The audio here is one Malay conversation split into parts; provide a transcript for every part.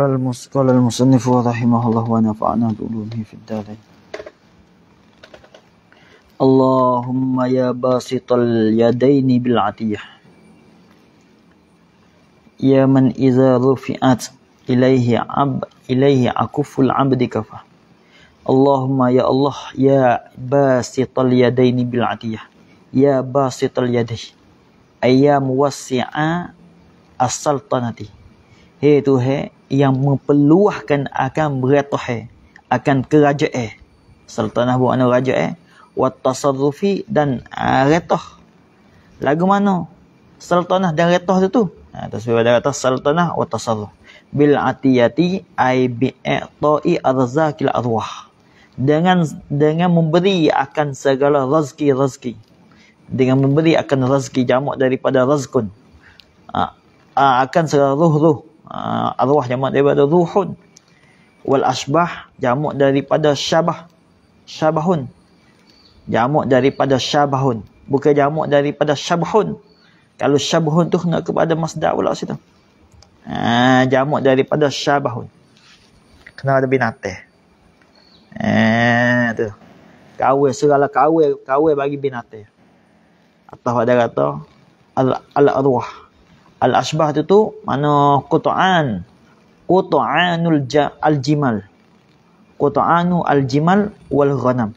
قال المصنف رحمه الله ونفعنا بعلومه في الدارين اللهم يا باسط اليدين بالعطية يا من إذا رفعت إليه عب إليه أكف العبد كفى اللهم يا الله يا باسط اليدين بالعطية يا باسط اليدين أي يا موسع السلطنة هي تهي yang memperluahkan akan beratuhi akan kerajaan sultanah buana raja eh wa dan uh, retoh lagu mana sultanah dan retoh tu tu ha tu sebab ada sultanah wa tasarruf bil atiyati ai bi i'ta'i arzakil arwah dengan dengan memberi akan segala rezeki rezeki dengan memberi akan rezeki jamak daripada rezkun ha, ha, akan segala ruh-ruh uh, arwah jamak daripada ruhun wal asbah jamak daripada syabah syabahun jamak daripada syabahun bukan jamak daripada syabhun kalau syabhun tu nak kepada masdar pula situ Ah, jamak daripada syabahun. Kenal ada binatang. Eh, tu. Kawe segala kawe, kawe bagi binatang. Atau ada kata al al arwah. Al-Asbah itu tu mana Qutu'an. Qutu'anul ja, al-jimal. Qutu'anu al-jimal wal-ghanam.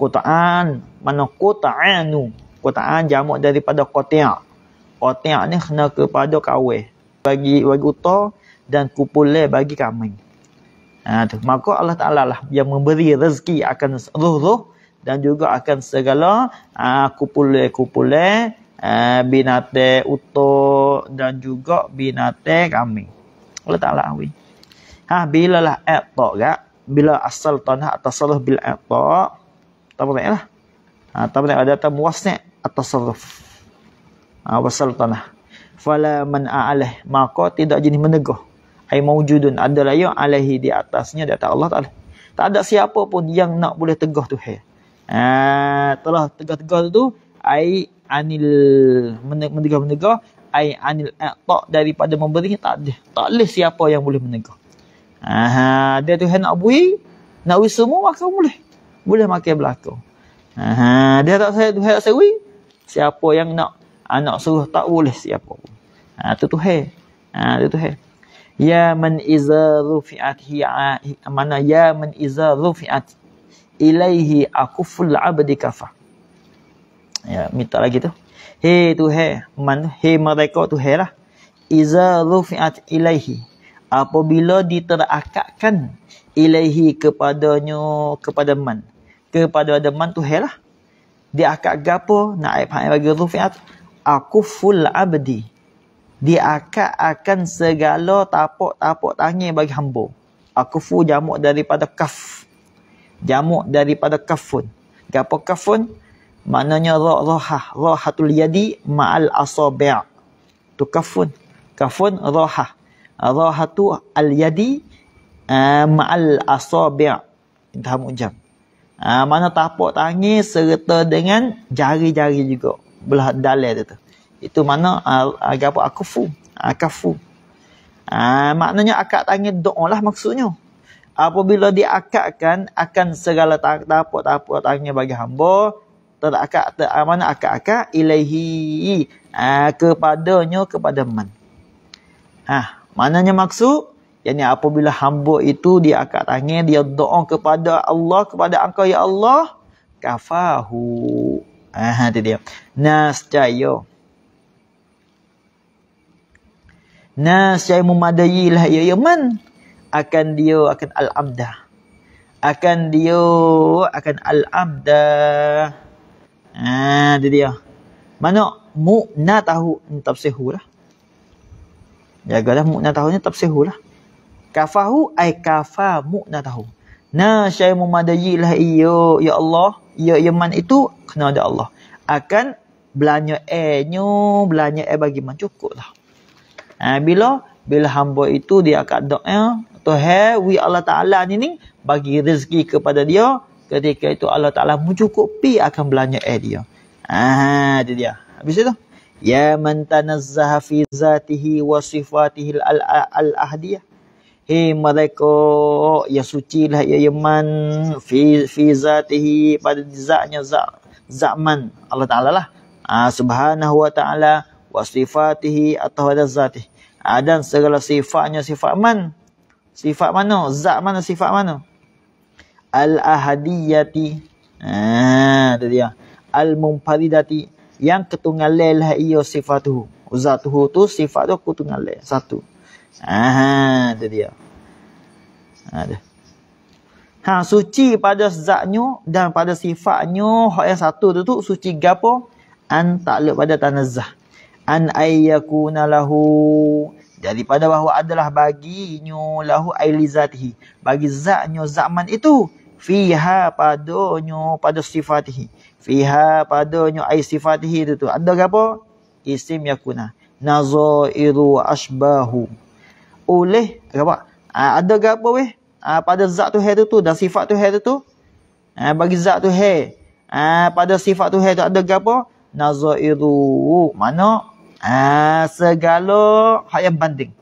Qutu'an mana Qutu'anu. Qutu'an jamak daripada Qutia'. Qutia' ni kena kepada kawih. Bagi, bagi uta dan kupulai bagi kami. Ha, tu. Maka Allah Ta'ala lah yang memberi rezeki akan ruh-ruh dan juga akan segala uh, ha, kupule kupulai uh, binatang dan juga binatang kami. Allah Ta'ala awi. Ha, bila lah eto, gak, bila asal tanah atas seluruh bila eto. Tapi boleh lah. Ha, tak boleh ada atas muasnya atas seluruh. Ha, wasal tanah. Fala man a'alih, maka tidak jenis menegah. Ay mawjudun adalah yang alehi di atasnya, di atas Allah Ta'ala. Tak ada siapa pun yang nak boleh tegoh tu. Ha, telah tegah tegoh tu, ay anil menegah-menegah ai anil aqta daripada memberi tak ada tak leh siapa yang boleh menegah ha dia tu hendak bui nak wis semua maka boleh boleh makan belaka ha dia tak saya tu hendak sewi. siapa yang nak anak suruh tak boleh siapa pun ha tu tu hai ha tu tu hai ya man iza rufi'at hi mana ya man iza rufi'at ilaihi aquful abdi kafah Ya, minta lagi tu. He tu he, man he mereka tu he lah. Iza rufi'at ilaihi. Apabila diterakatkan ilaihi kepadanya, kepada man. Kepada ada man tu he lah. Diakat gapo nak ayat pahamnya bagi rufi'at. Aku full abdi. Diakat akan segala tapok-tapok tangan bagi hamba. Aku full jamuk daripada kaf. Jamuk daripada kafun. Gapo kafun? Kafun. Maknanya rohah, rohatul yadi ma'al asabi'. Tu kafun. Kafun rohah. Rohatu al yadi eh, ma'al asabi'. Intah mujam. Eh, mana tapak tangan serta dengan jari-jari juga. Belah dalil tu. Itu mana uh, eh, agapa akufu. Akafu. Uh, maknanya akak tangan doa lah maksudnya. Apabila diakakkan akan segala tapak-tapak tangan bagi hamba terakak ah, mana akak-akak ilaihi ha, kepadanya kepada man ha maknanya maksud yakni apabila hamba itu dia akak tangan dia doa kepada Allah kepada engkau ya Allah kafahu ha tu dia nas nascaya nas lah ya ya man akan dia akan al-abda akan dia akan al-abda Ah, dia dia. Mana mukna tahu hmm, tafsihu lah. Jagalah mukna tahu ni tafsihu lah. Kafahu ai kafa mukna tahu. Na syai mumadayi lah iyo ya Allah. Ya yaman itu kena ada Allah. Akan belanya eh nyu belanya eh bagi macam cukup lah. Ha, bila bila hamba itu dia akan doa Tuhan wi Allah Taala ni ni bagi rezeki kepada dia ketika itu Allah Ta'ala mencukupi akan belanja eh dia. Ah, dia dia. Habis itu. Ya man tanazzaha fi zatihi wa sifatihi al-ahdiyah. Hei mereka, yang suci lah ya yaman fi, fi zatihi pada zatnya zat. Zaman Allah Ta'ala lah. Ah, subhanahu wa ta'ala wa sifatihi atau wa zatih. Ah, dan segala sifatnya sifat man. Sifat mana? Zat mana? Sifat mana? al-ahadiyati. Ah, tu dia. Al-mumfaridati yang ketunggal lah ia sifatuhu. Zatuhu tu sifat tu ketunggal satu. Ah, ha, tu dia. Ada. Ah, ha, suci pada zatnya dan pada sifatnya hak yang satu tu tu suci gapo? An ta'luk pada tanazzah. An ayyakuna lahu daripada bahawa adalah bagi nyolahu ailizatihi bagi zatnyo zaman itu fiha pada padonyo pada sifatihi fiha pada padonyo ai sifatihi itu tu ada gapo isim yakuna nazairu asbahu oleh gapo ah, ada gapo weh ah, pada zat tu hai tu dan sifat tu hai tu ah, bagi zat tu hai pada sifat tu hai tu ada gapo nazairu mana Ah, ha, segala hak yang banding.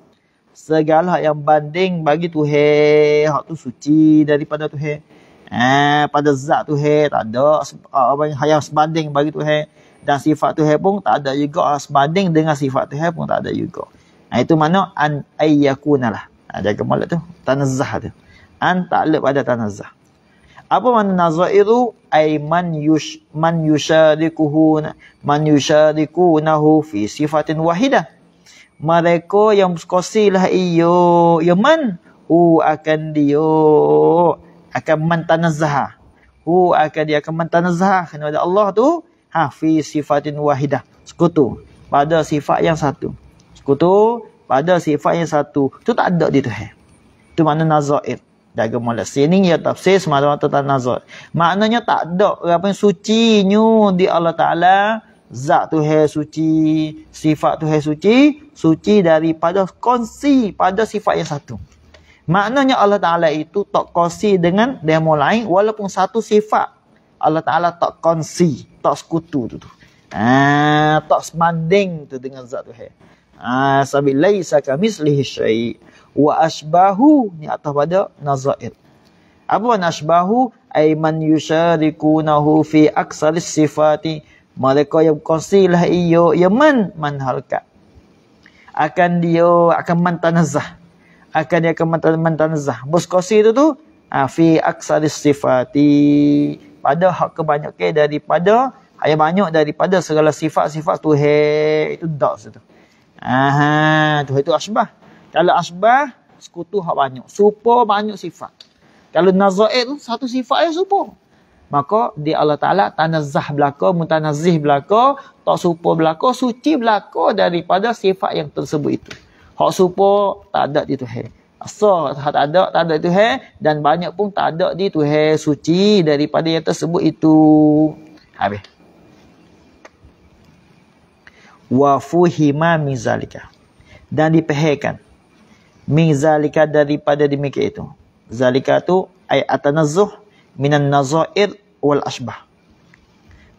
Segala hak yang banding bagi Tuhan, hak tu suci daripada Tuhan. Ah, pada zat Tuhan tak ada apa yang hak yang sebanding bagi Tuhan dan sifat Tuhan pun tak ada juga hak sebanding dengan sifat Tuhan pun tak ada juga. Nah, ha, itu mana an ayyakunalah. Ah, jaga molek tu, tanazzah tu. An tak ada tanazzah. Apa makna nazair tu? Ai man yush man yusharikuhu man yusharikunahu fi sifatin wahidah. Mereka yang berkongsilah iyo, ya man hu akan dio akan mantanazah. Hu akan dia akan mantanazah kerana ada Allah tu ha fi sifatin wahidah. Sekutu pada sifat yang satu. Sekutu pada sifat yang satu. Tu tak ada di Tuhan. Tu makna nazair dagu mula sini ya tafsir semata-mata tak nazar maknanya tak ada apa yang suci nyu di Allah Ta'ala zat tu hai suci sifat tu hai suci suci daripada konsi pada sifat yang satu maknanya Allah Ta'ala itu tak konsi dengan demo lain walaupun satu sifat Allah Ta'ala tak konsi tak sekutu tu tu ah, tak semanding tu dengan zat tu hai ah, sabi laisa kamislihi syai' wa asbahu ni atas pada nazair apa makna asbahu ai man yusharikunahu fi aksal sifati mereka yang kongsilah iyo ya man man halka akan dia akan mantanazah akan dia akan mantanazah bos kosi itu tu ha, fi aksal sifati pada hak kebanyakan daripada ada ha, banyak daripada segala sifat-sifat Tuhan itu dak situ. Aha, Tuhan itu asbah. Kalau asbah, sekutu hak banyak. supo banyak sifat. Kalau nazait satu sifat aja supo. Maka di Allah Ta'ala tanazah belaka, mutanazih belaka, tak supo belaka, suci belaka daripada sifat yang tersebut itu. Hak supo tak ada di tuhe. Asal so, tak ada, tak ada di Tuhan. Dan banyak pun tak ada di tuhe suci daripada yang tersebut itu. Habis. Wafuhima mizalika. Dan dipehekan min zalika daripada demikian itu. Zalika tu ayat atanazzuh minan nazair wal asbah.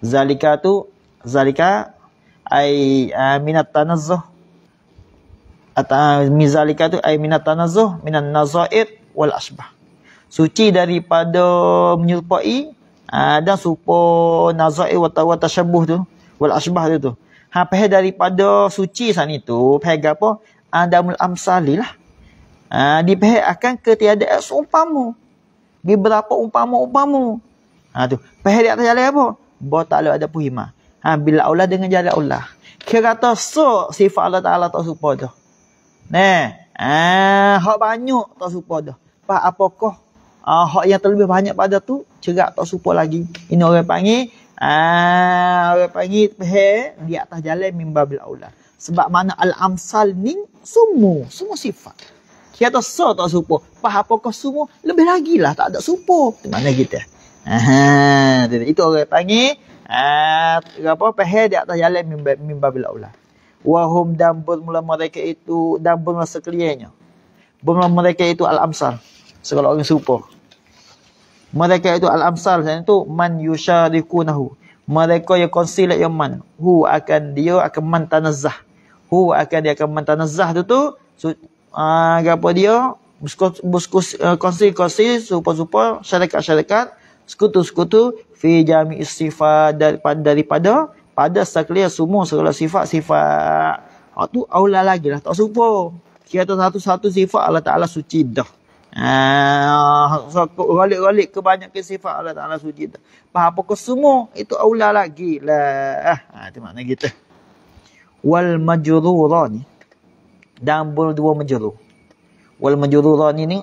Zalika tu zalika ay uh, minat tanazzuh at uh, tu ay minat tanazzuh minan nazair wal asbah. Suci daripada menyerupai uh, ah, dan supo nazair wa tawa tashabbuh tu wal asbah tu tu. Ha, daripada suci sana itu, pegang apa? Adamul amsalilah. lah. Ha, diperhat akan ketiadaan seumpama. Beberapa umpama-umpama. Ha, tu. Perhat di atas jalan apa? Bahawa tak ada ada puhima. Ha, bila Allah dengan jalan Allah. Kira kata so sifat Allah Ta'ala tak suka tu. Ne. Ha, hak banyak tak suka tu. Apa, apakah ha, hak yang terlebih banyak pada tu cerak tak suka lagi. Ini orang panggil Ah, orang panggil di atas jalan mimba bilaulah. Sebab mana al-amsal ni semua, semua sifat. Kita tak sah tak serupa. Faham apa kau semua, lebih lagi lah tak ada serupa. Itu mana kita? Aha, itu orang panggil. Ah, apa, pahir di atas jalan mimba bila ulah. Wahum dan bermula mereka itu dan bermula sekeliannya. Bermula mereka itu al-amsal. Segala orang serupa. Mereka itu al-amsal. Dan itu man yusharikunahu. Mereka yang konsilat yang man. Hu akan dia akan mantanazah. Hu akan dia akan mantanazah tu tu uh, apa dia berkongsi eh, kongsi-kongsi supa-supa syarikat-syarikat sekutu-sekutu fi jami sifat daripada daripada pada sekalian semua segala sifat-sifat ha, tu aula lagi lah tak serupa kira satu-satu sifat Allah Ta'ala suci dah Ah, uh, so, galik-galik kebanyakan sifat Allah Ta'ala suci dah apa, apa ke semua itu aula lagi lah ha, ah, itu makna kita wal majruran dan dua menjuru. Wal menjuru lah ni ni.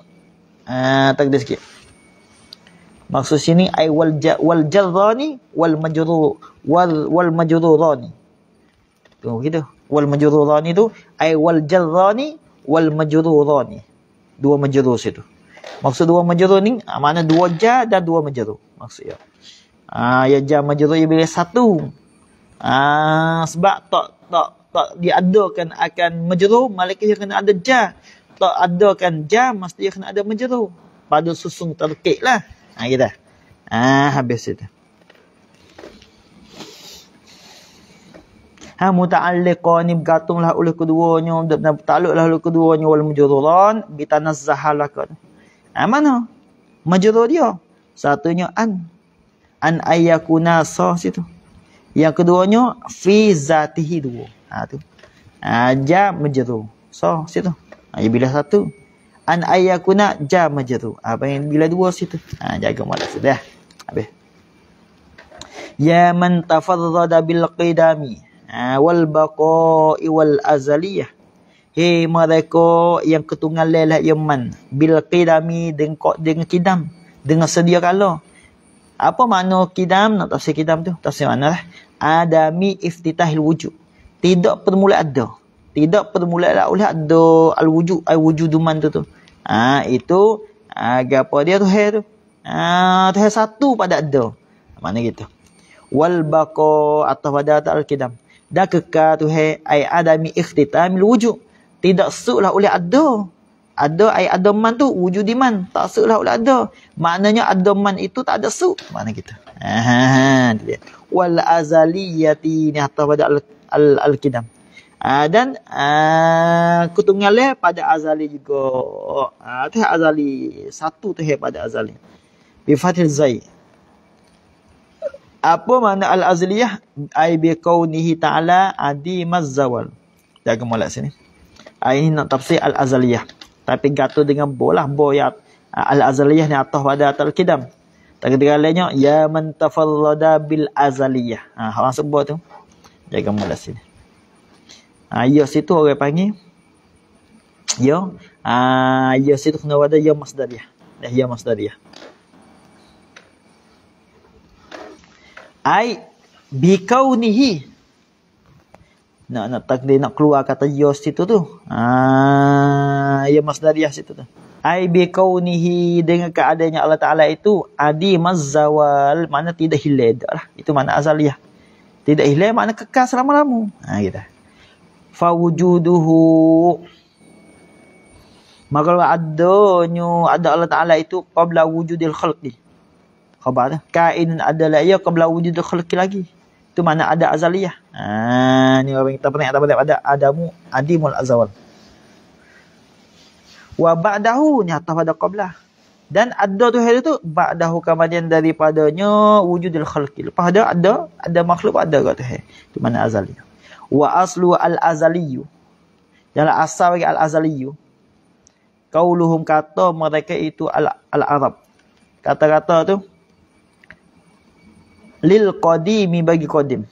Uh, ah, tak ada sikit. Maksud sini ai wal ja wal jarra wal majru wal wal majru ni. Tengok gitu. Wal majru ni tu ai wal jarra ni wal majru ni. Dua majru situ. Maksud dua majru ni ah, mana dua ja dan dua majru. Maksudnya, ya. Ah ya ja majru ya bila satu. Ah sebab tak tak tak diadakan akan menjeru, malaikat kena ada ja. Tak adakan ja, mesti kena ada menjeru. Pada susung terkik lah. Ha, ah Ha, habis itu. Ha, muta'alliqani bergantunglah oleh keduanya. Dan bertakluklah oleh keduanya. Wal menjeruran, bitanaz zahalah kan. Ha, mana? Menjeru dia. Satunya an. An ayyakuna sah situ. Yang keduanya, fi zatihi dua ha, tu aja ha, majru so situ ha, ya, bila satu an ayakuna ja majru ha, apa ha, yang bila dua situ ha, jaga malas sudah habis ya man tafarrada bil qidami ha, wal baqa'i wal azaliyah Hei mereka yang ketungan lelah yaman. Bila kidami dengan, dengan kidam. Dengan sedia kala. Apa makna kidam? Nak tafsir kidam tu. Tafsir mana lah. Adami iftitahil wujud tidak permulaan ada tidak permulaan la ulah ada al wujud al wujuduman tu tu ha itu agak ha, apa dia tu hair tu ha tu hair satu pada ada mana gitu wal baqa atau pada al kidam dan kekal tu hai ai adami ikhtitam al wujud tidak suklah oleh ada ada ai adaman tu wujud diman tak suklah oleh ada maknanya adaman itu tak ada suk mana gitu ha ha, ha dia wal azaliyati ni atau pada al al al-qidam uh, dan uh, ah, kutungale pada azali juga Teh ah, uh, azali satu teh pada azali bi fathil zai apa makna al-azliyah ai bi kaunihi ta'ala adi mazzawal jaga molek sini uh, ini nak tafsir al-azliyah tapi gato dengan bolah boyat uh, al-azliyah ni atas pada al-qidam tak kira lainnya ya mantafallada bil azaliyah ha orang sebut tu jaga mulut sini. Ha, ya situ orang panggil. Ya. Ha, ya situ kena wadah ya masdar ya. Dah ya masdar ya. Ai bikaunihi. Nak nak tak dia nak keluar kata ya itu tu. Ha, ya masdar ya situ tu. Ai bikaunihi dengan keadaannya Allah Ta'ala itu adi mazawal. Mana tidak hilad. Lah. Itu mana azaliyah. Tidak hilang makna kekal selama-lama. Ha gitu. Fa wujuduhu Maka kalau adanya ada Allah Ta'ala itu Qabla wujudil khalqi Khabar tu Kain adalah ia Qabla wujudil khalqi lagi Itu mana ada azaliyah Haa Ni orang kita pernah Ada pada Adamu Adimul azawal Wa ba'dahu Ni atas pada qablah dan ada tu Tuhan tu ba'da hukamadian daripadanya wujudul khalqi lepas ada ada ada makhluk ada kat Tuhan tu mana azali wa aslu al azaliyu yang asal bagi al azaliyu kauluhum kata mereka itu al al arab kata-kata tu lil qadimi bagi qadim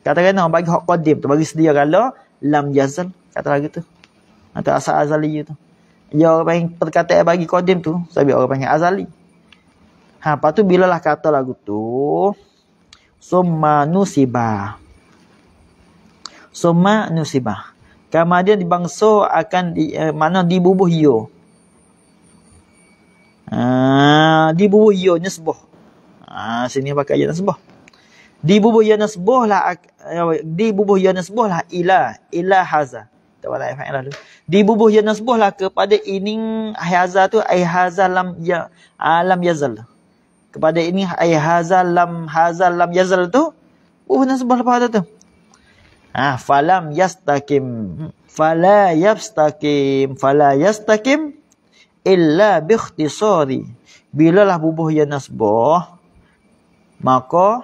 kata kena bagi hak qadim tu bagi sedia kala lam jazal, kata lagi tu kata asal azaliyu tu dia ya, orang panggil perkataan yang bagi kodim tu sebab orang panggil azali ha lepas tu lah kata lagu tu summa nusiba summa nusiba kama dia dibangso akan di, eh, mana dibubuh yo ah ha, dibubuh yo nasbah ah ha, sini pakai yo nasbah dibubuh yo nasbah lah eh, dibubuh yo nasbah lah ilah ilah hazah tak apa lah ifa lah tu dibubuh ya nasbuh lah kepada ining ayhaza tu ayhaza lam ya alam ah, yazal kepada ini ayhaza lam hazal lam yazal tu uh nasbuh lah pada tu ah ha, falam yastakim fala yastakim fala yastakim illa bi ikhtisari bila lah bubuh ya nasbuh maka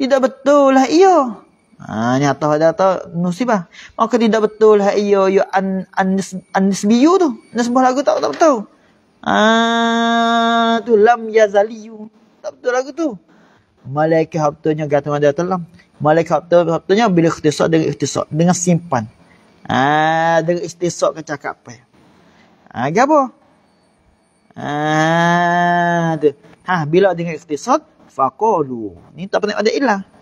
tidak betul lah iya Ha, nyata ada tau nusibah. Maka tidak betul ha iyo yo an anis anis biu tu. Nasbah lagu tak tak tahu. Ha tu lam yazaliu. Tak betul lagu tu. Malaikat haptonya kata ada telam. Malaikat hapto haptonya bila ikhtisar dengan ikhtisar dengan simpan. Ha dengan ikhtisar ke cakap apa. Ha gapo? Ha tu. Ha bila dengan ikhtisar faqalu. Ni tak pernah ada ilah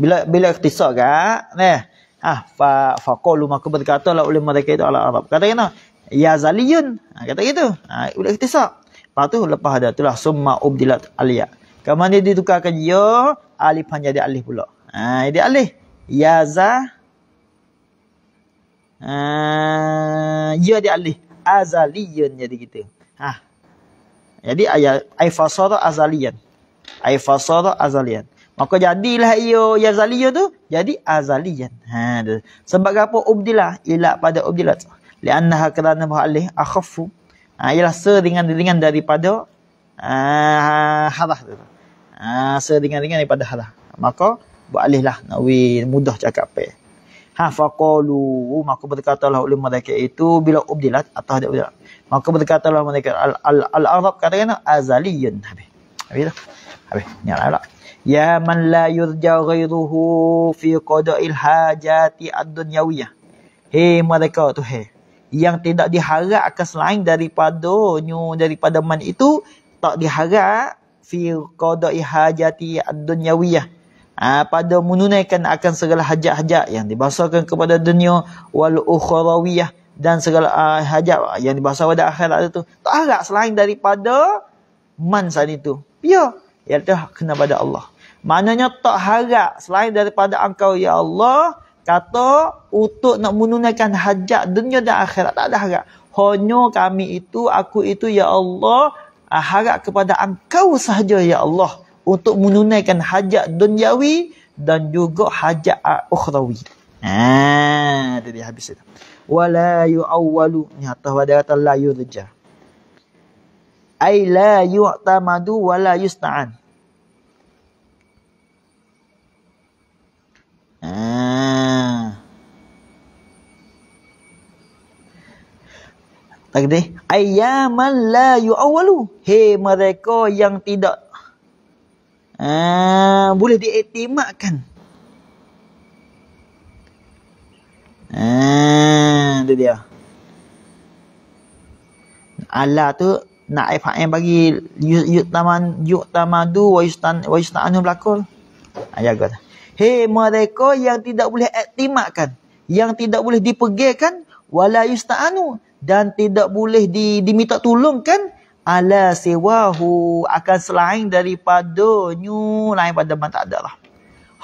bila bila iktisad kan nah ah fa faqalu maka berkatalah oleh mereka itu Allah Arab kata kena yazaliyun ha, ah, kata gitu ha, ah, ulil iktisad lepas tu lepas ada itulah summa ubdilat aliyah kemudian dia ditukarkan ya alif dia alif pula ha dia alif yaza ya dia alif azaliyun jadi gitu ha jadi ayat ay fasara azaliyan ay fasara azaliyan Maka jadilah ia yazaliya tu. Jadi azaliyan. Ha, tu. Sebab apa? Ubdilah. Ilak pada ubdilah tu. Lianna hakadana bahalih akhafu. Ha, ialah seringan-ringan daripada uh, ha, hadah tu. Ha, seringan-ringan daripada hadah. Maka bu'alihlah. Nawi mudah cakap apa. Ha, faqalu. Maka berkatalah oleh mereka itu. Bila ubdilah. Atau ada ubdilah. Maka berkatalah mereka. Al-Arab al al katakan azaliyan. Habis. Habis dah. Habis. Nyalah-alah. Ya man la yurja ghairuhu fi qada'il hajati ad-dunyawiyah. Hei mereka tu hei. Yang tidak diharap akan selain daripada nyu daripada man itu tak diharap fi qada'il hajati ad-dunyawiyah. Ha, pada menunaikan akan segala hajat-hajat yang dibahasakan kepada dunia wal ukhrawiyah dan segala uh, hajat yang dibahasakan pada akhirat itu tak harap selain daripada man saat itu. Ya iaitu kena pada Allah. Maknanya tak harap selain daripada engkau ya Allah kata untuk nak menunaikan hajat dunia dan akhirat tak ada harap. Hanya kami itu aku itu ya Allah ah, harap kepada engkau sahaja ya Allah untuk menunaikan hajat duniawi dan juga hajat akhirawi. Ha jadi habis itu. Wala yu'awwalu ni atas pada kata la yurja. Ai la yu'tamadu wala yusta'an. Tak ah. gede. Ayyaman la yu'awalu. he mereka yang tidak. Ah, boleh diiktimatkan. Ah, itu dia. Allah tu nak faham bagi yu'taman yu'tamadu wa yustan wa yustanu belakul. Ayah kata. Ya, Hei mereka yang tidak boleh aktimatkan. Yang tidak boleh dipegirkan. Walayusta'anu. Dan tidak boleh di, diminta tolongkan. Ala sewahu. Akan selain daripada nyu. Lain pada man tak adalah.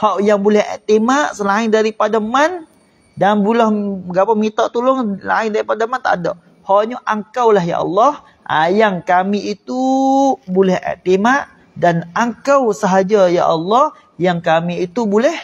Hak yang boleh aktimat selain daripada man. Dan boleh berapa minta tolong lain daripada man tak ada. Hanya engkau lah ya Allah. Yang kami itu boleh aktimat dan engkau sahaja ya Allah yang kami itu boleh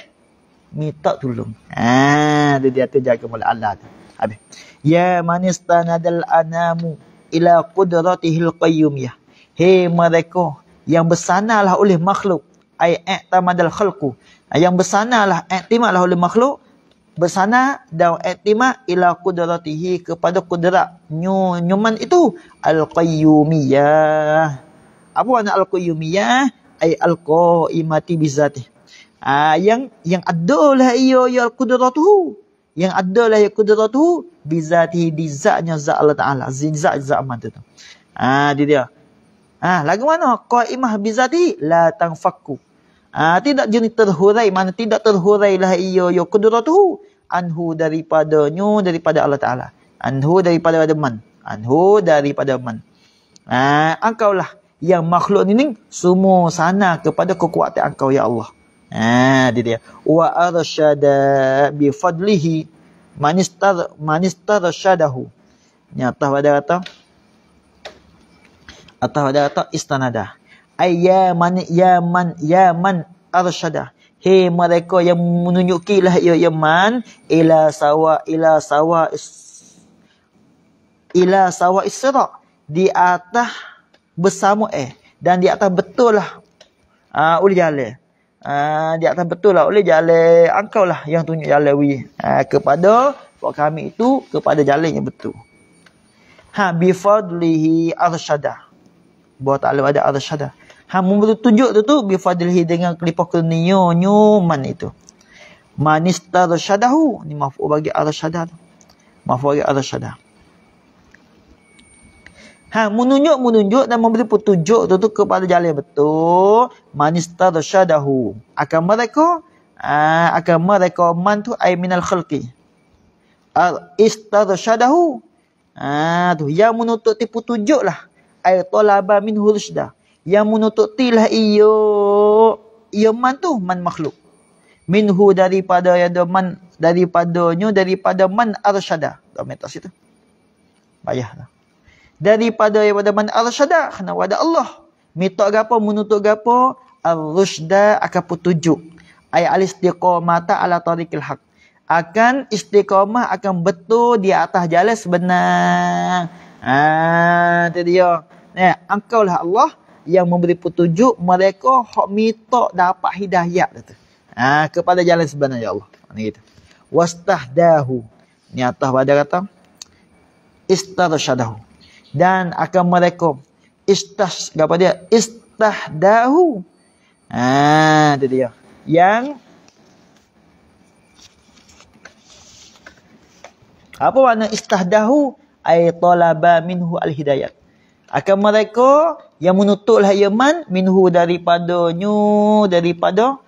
minta tolong. Ha tu dia tu jaga mulut Allah tu. Habis. Ya manistanadal anamu ila qudratihil qayyum ya. Hei mereka yang bersanalah oleh makhluk ai atamadal khalqu. Ha, yang bersanalah atimalah oleh makhluk bersana dan atima ila qudratihi kepada kudrat nyuman itu al qayyumiyah. Apa makna al-qayyumiyah? Ay al-qaimati bizati. Ah yang yang adalah ia ya al-qudratuhu. Yang adalah ya qudratuhu bizati di zatnya zat Allah Taala. Zat zat aman tu. Ah dia dia. Ah lagu mana? Qaimah bizati la tangfaku. Ah tidak jadi terhurai mana tidak terhurailah ia ya qudratuhu anhu daripadanya daripada Allah Taala. Anhu daripada man. Anhu daripada man. Ah engkaulah yang makhluk ini semua sana kepada kekuatan engkau ya Allah. Ha dia dia wa arsyada bi fadlihi manistar manistar syadahu. Nyata pada kata atau ada kata istanada. Ayya man ya man ya man arsyada. Hei mereka yang menunjukilah ya yaman ila sawa ila sawa is, ila sawa isra di atas bersama eh dan di atas betul lah uh, oleh jalan uh, di atas betul lah oleh jalan engkau lah yang tunjuk jalan uh, kepada buat kami itu kepada jalan yang betul ha bi fadlihi arsyada buat ta'ala ada arsyada ha mumbu tunjuk tu tu bi fadlihi dengan kelipah kurnianya nyuman itu manista arsyadahu ni maf'ul bagi arsyada maaf maf'ul bagi arsyada Ha, menunjuk-menunjuk dan memberi petunjuk tu, tu kepada jalan yang betul. Manista dahu. Akan mereka, uh, ha, akan mereka man tu ay minal khulki. Al istadashadahu. Ah tu yang menutup tipu tunjuk lah. Ay tolaba min hurshda. Yang menutup tilah iyo iyo man tu man makhluk. Minhu daripada yang ada man daripadanya daripada man arshada. Tak minta situ. Bayah lah daripada yang daripada man arsyada kena wada Allah minta gapo menuntut gapo ar-rusyda akan petunjuk ay al istiqamata ala tariqil haq akan istiqamah akan betul di atas jalan sebenar ha tu dia ya engkau lah Allah yang memberi petunjuk mereka hok minta dapat hidayah tu ha kepada jalan sebenar ya Allah ni gitu wastahdahu ni atas pada kata istarsyadahu dan akan merekom istas apa dia istahdahu ha itu dia yang apa makna istahdahu ai talaba minhu al akan mereka yang menutup hayaman minhu daripada nyu daripada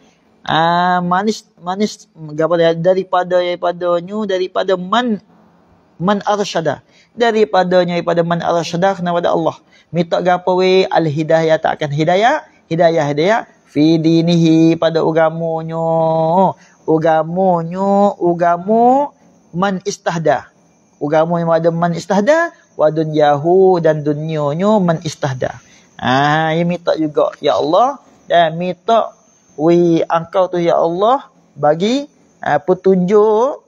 Ah manis manis gapo daripada daripada nyu daripada man man arsyada daripadanya daripada man arsyadah kepada Allah. Minta gapo we al hidayah tak akan hidayah, hidayah hidayah fi dinihi pada ugamonyo. Ugamonyo ugamu man istahda. Ugamu yang ada man istahda wa dunyahu dan dunyonyo man istahda. Ah, ha, ya minta juga ya Allah dan minta we angkau tu ya Allah bagi ha, petunjuk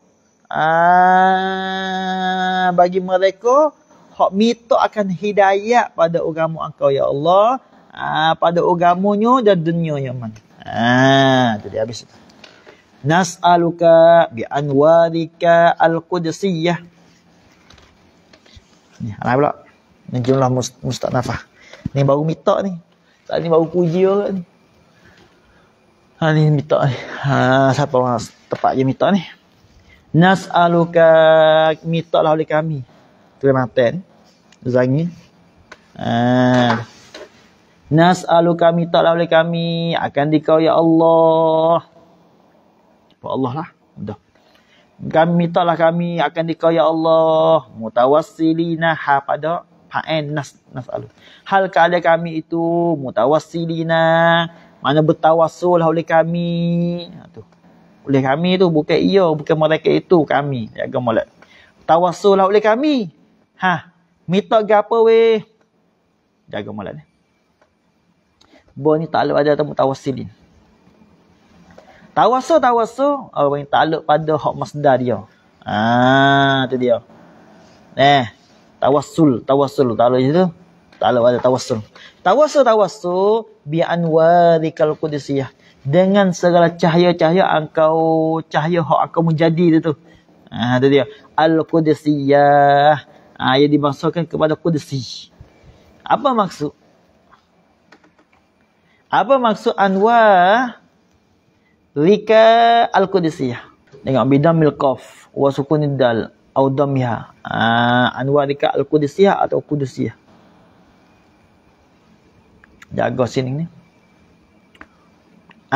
Ah bagi mereka hak minta akan hidayah pada agama engkau ya Allah. Ah pada agamanya dan dunianya man. Ah jadi dia habis. Nas'aluka bi anwarika al-qudsiyah. Ni ala pula. Ni jumlah mustanafah. Ni baru mito ni. Tak ni baru puji orang ni. Ha ni minta ni. Ha siapa orang tepat je mito ni. Nas'aluka minta lah oleh kami. Terima ten. Zangi. Ah. Nas'aluka minta lah oleh kami akan dikau ya Allah. Pak Allah lah. Dah. Kami minta lah kami akan dikau ya Allah. Mutawassilina ha pada fa'in ha, nas nas'alu. Hal keadaan kami itu mutawassilina mana bertawassul lah oleh kami. Ha, tu oleh kami tu bukan ia bukan mereka itu kami jaga molek tawassullah oleh kami ha minta gapo we jaga molek ni bo ni takluk ada temu tawassilin tawassul tawassul orang yang takluk pada hak masdar dia ah tu dia eh tawassul tawassul takluk itu takluk ada tawassul tawassul tawassul bi anwarikal qudsiyah dengan segala cahaya-cahaya engkau cahaya hak engkau menjadi tu Ah, Ha tu dia. Al-Qudsiyah. Ha ia dimaksudkan kepada Qudsi. Apa maksud? Apa maksud anwa lika al-Qudsiyah? Tengok bidam milqaf wa sukunid dal au dhammiha. Ha anwa lika al-Qudsiyah atau Qudsiyah? Jaga sini ni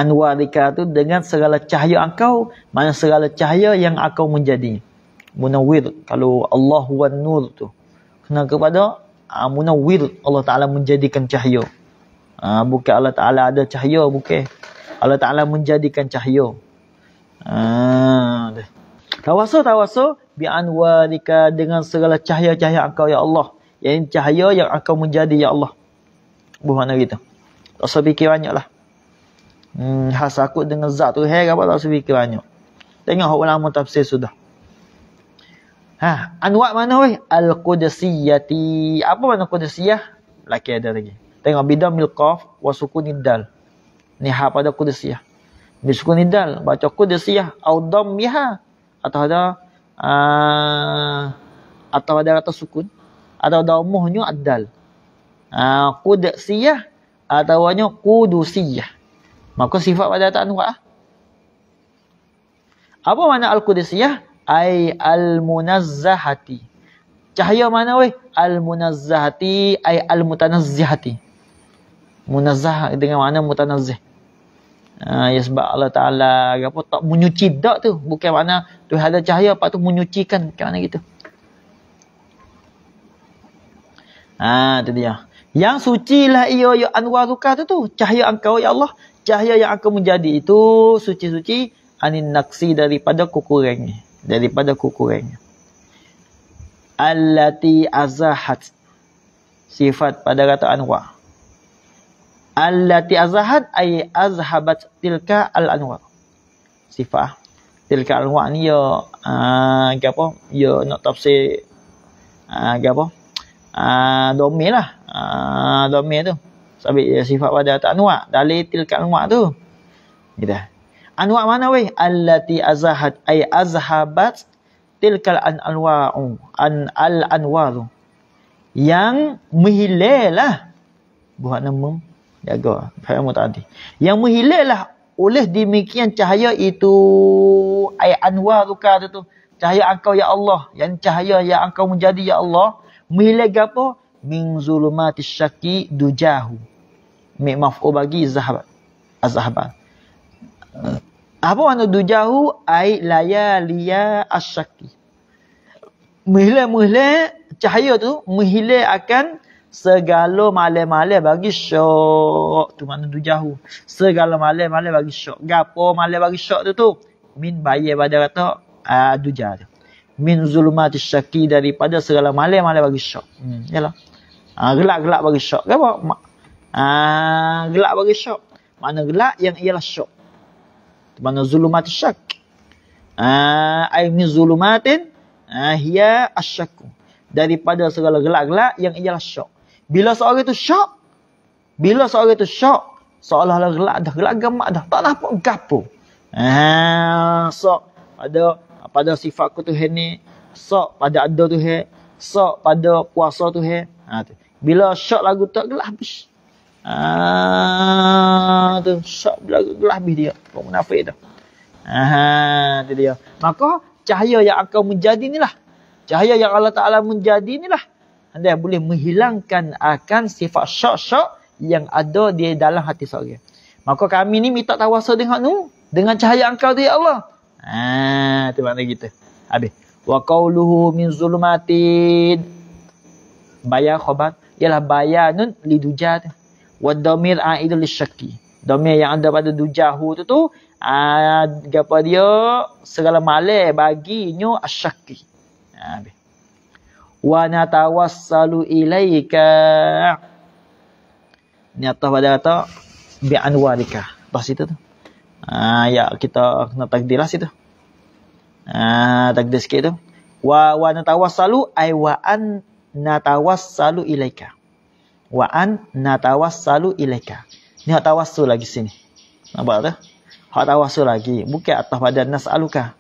anwarika tu dengan segala cahaya engkau mana segala cahaya yang engkau menjadi munawwir kalau Allah wan nur tu kena kepada uh, munawwir Allah taala menjadikan cahaya uh, bukan Allah taala ada cahaya bukan Allah taala menjadikan cahaya ah uh, tawassul tawassul bi anwarika dengan segala cahaya-cahaya engkau ya Allah yang cahaya yang engkau menjadi ya Allah buhana gitu tak usah fikir banyaklah Hmm, has aku dengan zat tu hair apa tak sebikin banyak. Tengok ulama tafsir sudah. Ha, anwa' mana weh? Al-Qudsiyyati. Apa mana Qudsiyyah? Laki ada lagi. Tengok bidah milqaf wa sukunidal. Ni ha pada Qudsiyyah. Bi sukunidal baca Qudsiyyah au dammiha atau ada uh, atau ada kata sukun atau ada umuhnya ad-dal. uh, ah, Qudsiyyah atau nya Qudusiyyah. Maka sifat pada tak nampak lah. Apa makna Al-Qudisiyah? Ay Al-Munazzahati. Cahaya mana weh? Al-Munazzahati ay Al-Mutanazzihati. Munazzah dengan mana mutanazzih? Uh, ya sebab Allah Ta'ala apa, tak menyuci tak tu. Bukan makna tu ada cahaya apa tu menyucikan. Bukan mana gitu. Ah, ha, tu dia. Yang suci lah ia, ya Anwar Zuka tu tu. Cahaya engkau, ya Allah cahaya yang akan menjadi itu suci-suci anin naksi daripada kukurang daripada kukurang allati azahat sifat pada kata anwa allati azahat ay azhabat tilka al anwa sifat tilka al anwa ni ya uh, apa yo ya, nak tafsir uh, apa uh, domain lah uh, domain tu sabit sifat pada tak anwa dalil kat anwa tu gitu anwa ah, mana weh allati azahat ay azhabat tilkal an anwa'u an al anwaru yang menghilalah buat nama jaga faham tak nanti yang menghilalah oleh demikian cahaya itu ay anwaruka tu tu cahaya engkau ya Allah yang cahaya yang engkau menjadi ya Allah menghilang apa min zulumatis syaki dujahu mi mafu oh, bagi zahab azhaban apa anu du jauh ai layalia asyaki mihle mihle cahaya tu mihle akan segala male-male bagi syok tu mana du jauh segala male-male bagi syok gapo male bagi syok tu tu min bayi pada kata adu ah, jauh min zulmati syaki daripada segala male-male bagi syok hmm yalah ha, gelak-gelak bagi syok gapo Ah, gelak bagi syok. Mana gelak yang ialah syok. Mana zulumat syak. Ah, aini zulumatin ah hiya asyakku. Daripada segala gelak-gelak yang ialah syok. Bila seorang itu syok, bila seorang itu syok, seolah-olah gelak dah, gelak gemak dah, tak nampak gapo. Ah, sok pada pada sifat ku tu ni, sok pada ada tu he, sok pada puasa tu he. Ha, ah, tu. Bila syok lagu tak gelak habis. Ah tu sok belah dia. Kau munafik tu. Ah tu dia. Maka cahaya yang akan menjadi inilah. Cahaya yang Allah Taala menjadi inilah. Anda boleh menghilangkan akan sifat sok-sok yang ada di dalam hati seorang. Maka kami ni minta tawasul dengan nu dengan cahaya engkau tu ya Allah. Ah tu makna kita. Habis. Wa qawluhu min zulumatin. Bayar khabar. Ialah bayar nun lidujah tu wa damir aidul syakki damir yang ada pada dujahu tu tu uh, apa dia segala malai baginyo asyakki ah, ha be wa natawassalu ilaika ni atas pada kata bi anwarika Pas itu tu uh, ya kita kena takdirlah situ Ah, uh, takdir sikit tu. Wa wa natawassalu ay wa an natawassalu ilaika wa an natawassalu ilaika. Ni hak tawassul lagi sini. Nampak tak? Hak tawassul lagi. Bukan atas pada nas'aluka.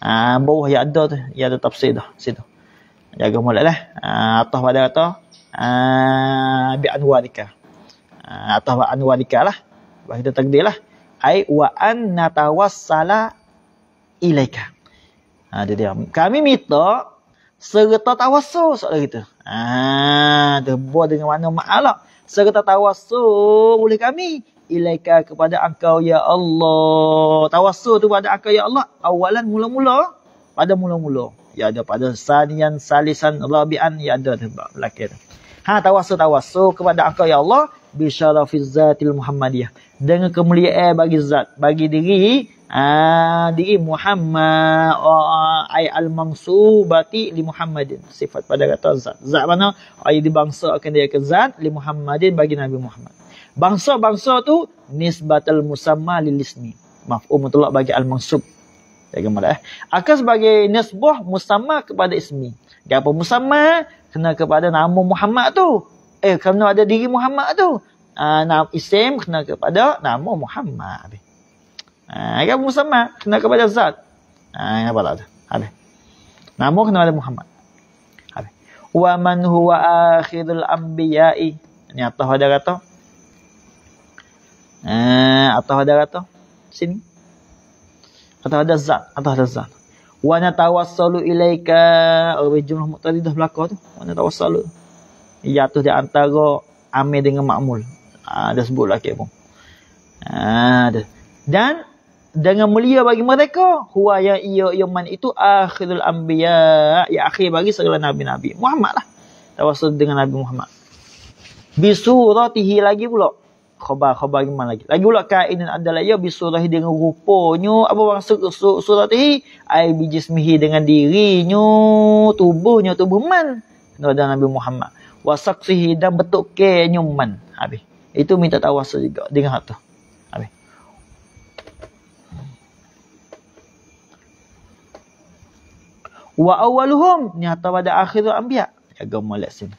Ah ha, bawah ya ada tu, ya ada tafsir dah situ. Jaga molek lah. Ah atas pada kata ah bi anwalika. Ah atas pada anwalika lah. Sebab kita takdir lah. Ai wa an natawassala ilaika. Ah ha, dia dia. Kami minta serta tawasul soalan kita. Ah, terbuat dengan mana ma'alak. Serta tawasul oleh kami. Ilaika kepada engkau ya Allah. Tawasul tu pada engkau ya Allah. Awalan mula-mula. Pada mula-mula. Ya ada pada sanian salisan rabian. Ya ada terbuat belakang. Ha tawasul tawasul kepada engkau ya Allah. Bisharafizatil Muhammadiyah. Dengan kemuliaan bagi zat. Bagi diri. Ah, diri Muhammad oh, ay al bati li Muhammadin sifat pada kata zat zat mana ai bangsa, akan dia ke zat li Muhammadin bagi Nabi Muhammad bangsa-bangsa tu nisbat al musamma lil ismi maf'ul um mutlaq bagi al mansub jaga mulah eh akan sebagai nisbah musamma kepada ismi Gak apa musamma kena kepada nama Muhammad tu eh kena ada diri Muhammad tu Uh, nama isim kena kepada nama Muhammad. Ha, kan musamma kena kepada zat. Ha, nampak tak? Ade. Nama kena pada Muhammad. Ade. Wa man huwa akhirul anbiya'i. Ni atas ada kata. Eh, atas ada kata. Sini. Atas ada zat. Atas ada zat. Wa natawassalu ilaika. Oh, jumlah muqtadi dah berlaku tu. Wa natawassalu. Ia tu di antara amir dengan makmul. Ha, dah sebut lah kira pun. Ha, dah. Dan dengan mulia bagi mereka huwa ya iya iya man itu akhirul anbiya ya akhir bagi segala nabi-nabi Muhammad lah tawasul dengan Nabi Muhammad bisuratihi lagi pula khabar khabar gimana lagi lagi pula kainan adalah ya bisuratihi dengan rupanya apa maksud suratihi ay bijismihi dengan dirinya tubuhnya tubuh man dengan Nabi Muhammad wasaksihi dan bentuk kenyuman habis itu minta tawasul juga dengan hatu wa ni nyata pada akhirul anbiya agama lesson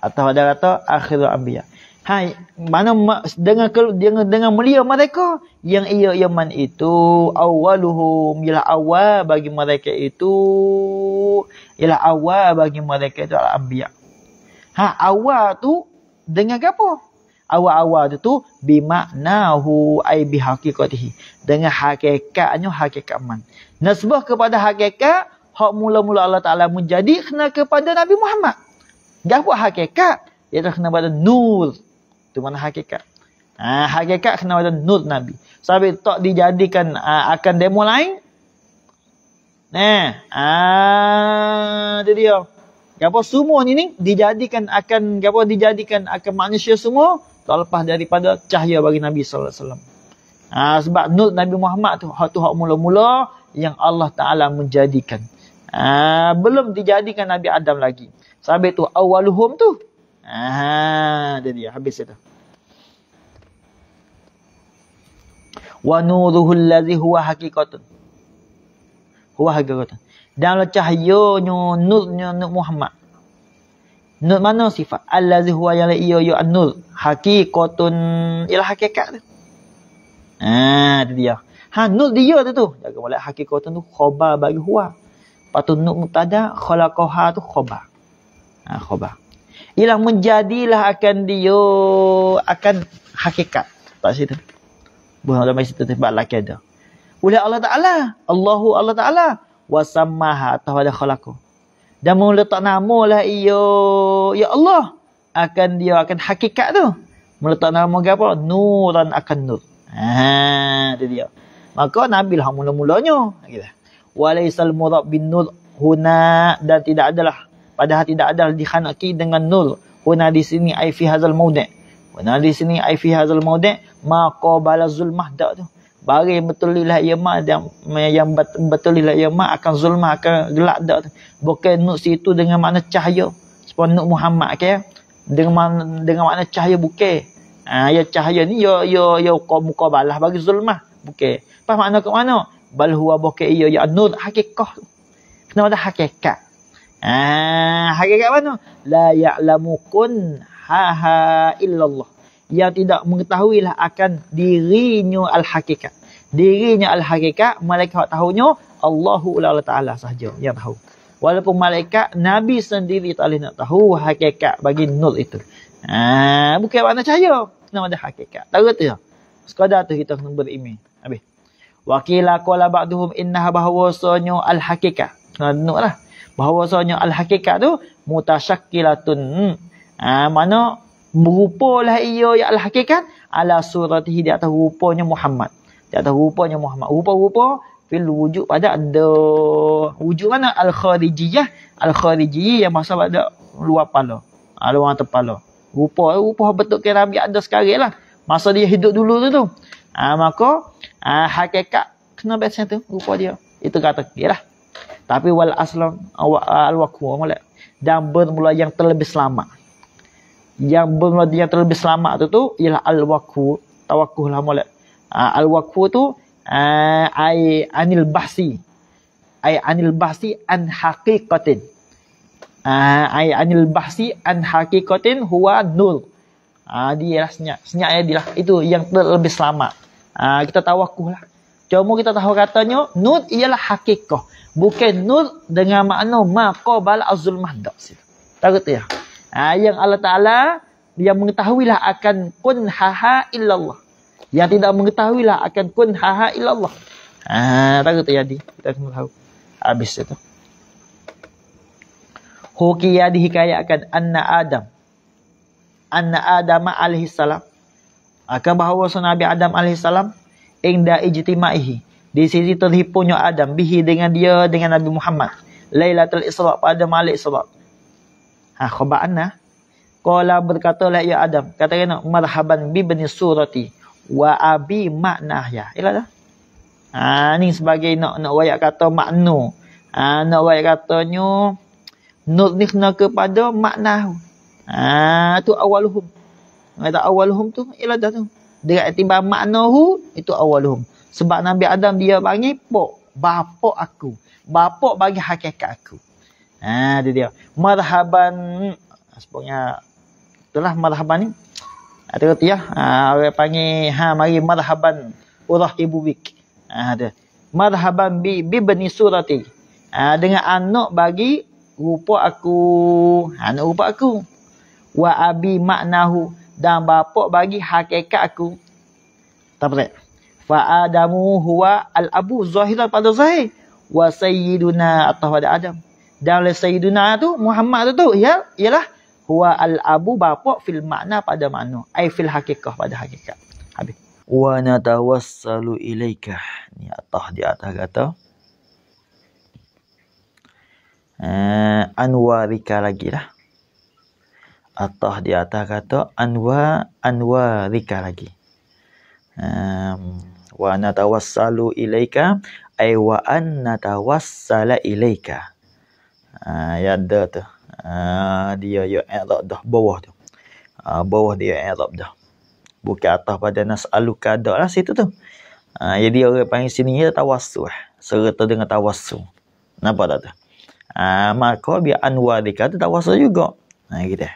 atau ada kata akhirul anbiya hai mana dengan dengan dengan mulia mereka yang ia yaman itu awaluhum ialah awal bagi mereka itu ialah awal bagi mereka itu al anbiya ha awal tu dengan apa awal-awal tu tu bimaknahu ai bihaqiqatihi dengan hakikatnya hakikat man nasbah kepada hakikat hak mula-mula Allah Taala menjadi kena kepada Nabi Muhammad. Gak buat hakikat, Ia dah kena pada nur. Itu mana hakikat. Ha, hakikat kena pada nur Nabi. Sampai tak dijadikan ha, akan demo lain. Nah, ha, itu dia. Gapo semua ni ni dijadikan akan gapo dijadikan akan manusia semua tak lepas daripada cahaya bagi Nabi sallallahu alaihi wasallam. Ha, sebab nur Nabi Muhammad tu hak tu hak mula-mula yang Allah Taala menjadikan. Ha, belum dijadikan Nabi Adam lagi. Sampai tu awaluhum tu. Ha, jadi dia habis itu. Wa nuruhul ladzi huwa haqiqatun. Huwa haqiqatun. Dan cahayanya nurnya nur Muhammad. Nur mana sifat? Allazi huwa yang iya ya an-nur. Haqiqatun ila hakikat tu. Ha, itu dia. Ha, nur dia tu tu. Jaga balik hakikatun tu khabar bagi huwa. Lepas tu nuk mutada khalaqaha tu khabar. Ha, khabar. Ialah menjadilah akan dia akan hakikat. Tak situ. Bukan dalam mesti itu, tempat laki ada. Oleh Allah Taala, Allahu Allah Taala wasammaha ada khalaqu. Dan meletak nama lah iyo ya Allah akan dia akan hakikat tu. Meletak nama ke apa? Nuran akan nur. Ha, itu dia. Maka Nabi lah mula-mulanya. Gitu walaisal murab bin nur huna dan tidak adalah padahal tidak ada dikhanaki dengan nur huna di sini ai fi hazal maudi huna di sini ai fi hazal maudi ma qabala zulmah dak tu bagi betulilah lah ya mak yang, yang betul ya mak akan zulmah akan gelap dak tu bukan nur situ dengan makna cahaya seperti nur Muhammad ke eh? dengan makna, dengan makna cahaya bukan ha, ya cahaya ni yo yo ya, ya, ya muka balas bagi zulmah bukan apa makna ke mana bal huwa bukan ia ya nur hakikah kenapa dah hakikat ah hakikat mana la ya'lamukun ha ha illallah yang tidak mengetahui lah akan dirinya al-hakikat dirinya al-hakikat malaikat tahunya Allahu Allah taala sahaja yang tahu walaupun malaikat nabi sendiri tak boleh nak tahu hakikat bagi nur itu ah bukan mana cahaya kenapa dah hakikat tak reti sekadar tu kita kena beriman Wakila kola ba'duhum inna bahawasanya al-hakikah. Ha, Tengok lah. Bahawasanya al-hakikah tu mutasyakilatun. Ha, mana berupalah ia ya al-hakikat ala suratihi di atas rupanya Muhammad. Di atas rupanya Muhammad. Rupa-rupa fil wujud pada ada wujud mana al-kharijiyah. Al-kharijiyah yang masa pada luar pala. Ha, luar terpala. Rupa, rupa bentuk kerabi ada sekarang lah. Masa dia hidup dulu tu tu. Ha, maka ha, hakikat kena best tu rupa dia itu kata yalah tapi wal aslam al waqwa mulai dan bermula yang terlebih selamat yang bermula yang terlebih selamat tu tu ialah al waqwa tawakkuhlah mulai ha, al waqwa tu uh, ai anil bahsi ai anil bahsi an haqiqatin uh, ai anil bahsi an haqiqatin huwa nur uh, dia lah senyap dia lah itu yang terlebih selamat Ha, kita tawakuh lah. Cuma kita tahu katanya, nut ialah hakikah. Bukan nut dengan makna maqabal azul mahdab. Tahu tu ya? Ha, yang Allah Ta'ala, yang lah akan kun ha ha illallah. Yang tidak mengetahui lah akan kun ha, ha illallah. Ha, tahu tu ya? di Kita kena tahu. Habis itu. Hukiyah dihikayakan anna Adam. Anna Adam alaihissalam. Aka bahawa Nabi Adam AS Indah ijtima'ihi Di sisi terhipunya Adam Bihi dengan dia dengan Nabi Muhammad Laylatul Isra' pada Malik Isra' Ha khaba'anna ha? Kala berkatalah ya Adam Kata kena marhaban bibni surati Wa abi maknahya Ilah dah Ha ni sebagai nak nak wayak kata maknu Ha nak wayak katanya Nurnihna kepada maknahu Ha tu awaluhum Kata awaluhum tu ialah dah tu. Dekat timbal makna hu itu awaluhum. Sebab Nabi Adam dia panggil pok bapak aku. Bapak bagi hakikat aku. Ha dia dia. Marhaban ha, sebabnya itulah marhaban ni. Ada ha, kata ya, ha, orang panggil ha mari marhaban urahibu bik. Ha ada. Marhaban bi bibni surati. Ha, dengan anak bagi rupa aku. Ha, anak rupa aku. Wa abi maknahu dan bapa bagi hakikat aku. Tak boleh. Fa Adamu huwa al Abu Zahiran pada Zahir wa sayyiduna atau ada Adam. Dan oleh sayyiduna tu Muhammad tu tu ya ialah huwa al Abu bapa fil makna pada mana. ai fil hakikah pada hakikat. Habis. Wa natawassalu ilaika. Ni atah di atas kata. Uh, anwarika lagi lah atah di atas kata anwa anwa rika lagi um, wa natawassalu ilaika ay wa an natawassala ilaika uh, ya ada tu uh, dia ya i'rab dah bawah tu uh, bawah dia i'rab dah bukan atas pada nasalu kada lah, situ tu uh, jadi orang panggil sini ya tawassul eh. serta dengan tawassul nampak tak tu uh, maka bi anwa rika tu tawassul juga nah uh, gitu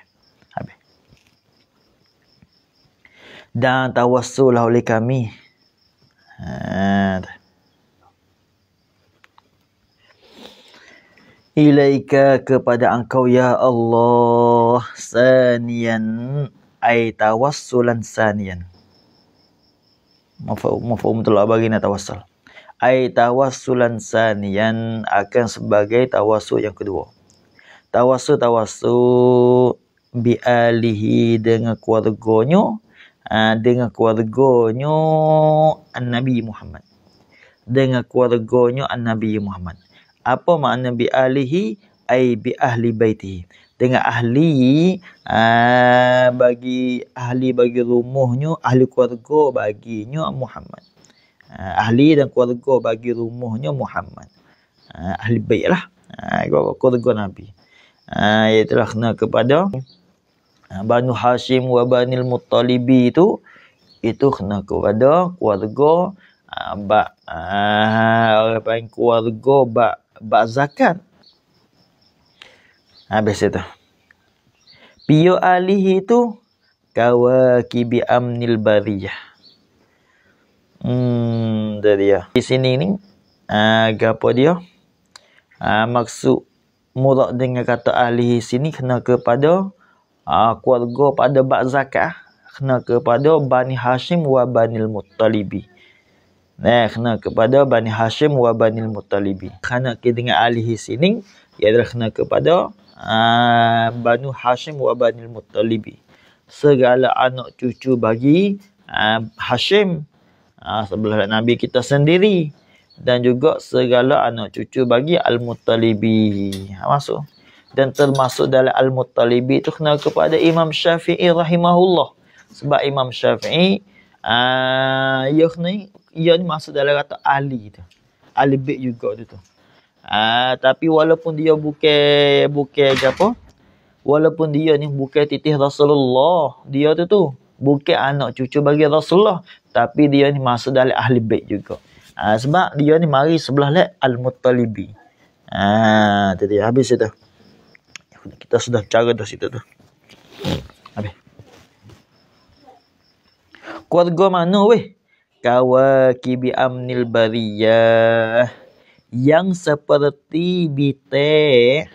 dan tawassullah oleh kami. Ha. Ilaika kepada engkau ya Allah sanian ai tawassulan sanian. Mafhum mafhum bagi nak tawassul. Ai tawassulan sanian akan sebagai tawassul yang kedua. Tawassul tawassul bi alihi dengan keluarganya Ah, dengan keluarganya An Nabi Muhammad. Dengan keluarganya An Nabi Muhammad. Apa makna bi alihi ai bi ahli baitihi? Dengan ahli aa, ah, bagi ahli bagi rumahnya, ahli keluarga baginya Muhammad. Aa, ah, ahli dan keluarga bagi rumahnya Muhammad. Aa, ahli baitlah. Ah keluarga Nabi. Ah iaitu lah kepada Ha, Banu Hashim wa Banil Muttalibi itu itu kena kepada keluarga ha, bak apa ha, yang keluarga bak bak zakat. Habis itu. Piyo alihi itu kawakibi amnil bariyah. Hmm, dia dia. Di sini ni, uh, apa dia? Uh, maksud murak dengan kata alihi sini kena kepada uh, ah, keluarga pada bak zakah, ah. kena kepada Bani Hashim wa Bani al Muttalibi. Nah, kena kepada Bani Hashim wa Bani al Muttalibi. Kena kita dengan alih sini, ia adalah kena kepada uh, Bani Hashim wa Bani al Muttalibi. Segala anak cucu bagi uh, Hashim uh, sebelah Nabi kita sendiri dan juga segala anak cucu bagi Al-Muttalibi. Masuk dan termasuk dalam Al-Muttalibi itu kena kepada Imam Syafi'i rahimahullah. Sebab Imam Syafi'i, ia ah, ya uh, ni, ia ya ni masuk dalam kata Ali tu. Ali Bik juga tu tu. Uh, tapi walaupun dia buka, buka apa? Walaupun dia ni buka titih Rasulullah. Dia tu tu, buka anak cucu bagi Rasulullah. Tapi dia ni masuk dalam Ahli Bik juga. Uh, sebab dia ni mari sebelah lah Al-Muttalibi. Ah, uh, tadi habis itu kita sudah cara dah situ tu. Habis. Keluarga mana weh? Kawakibi amnil bariyah. Yang seperti bite.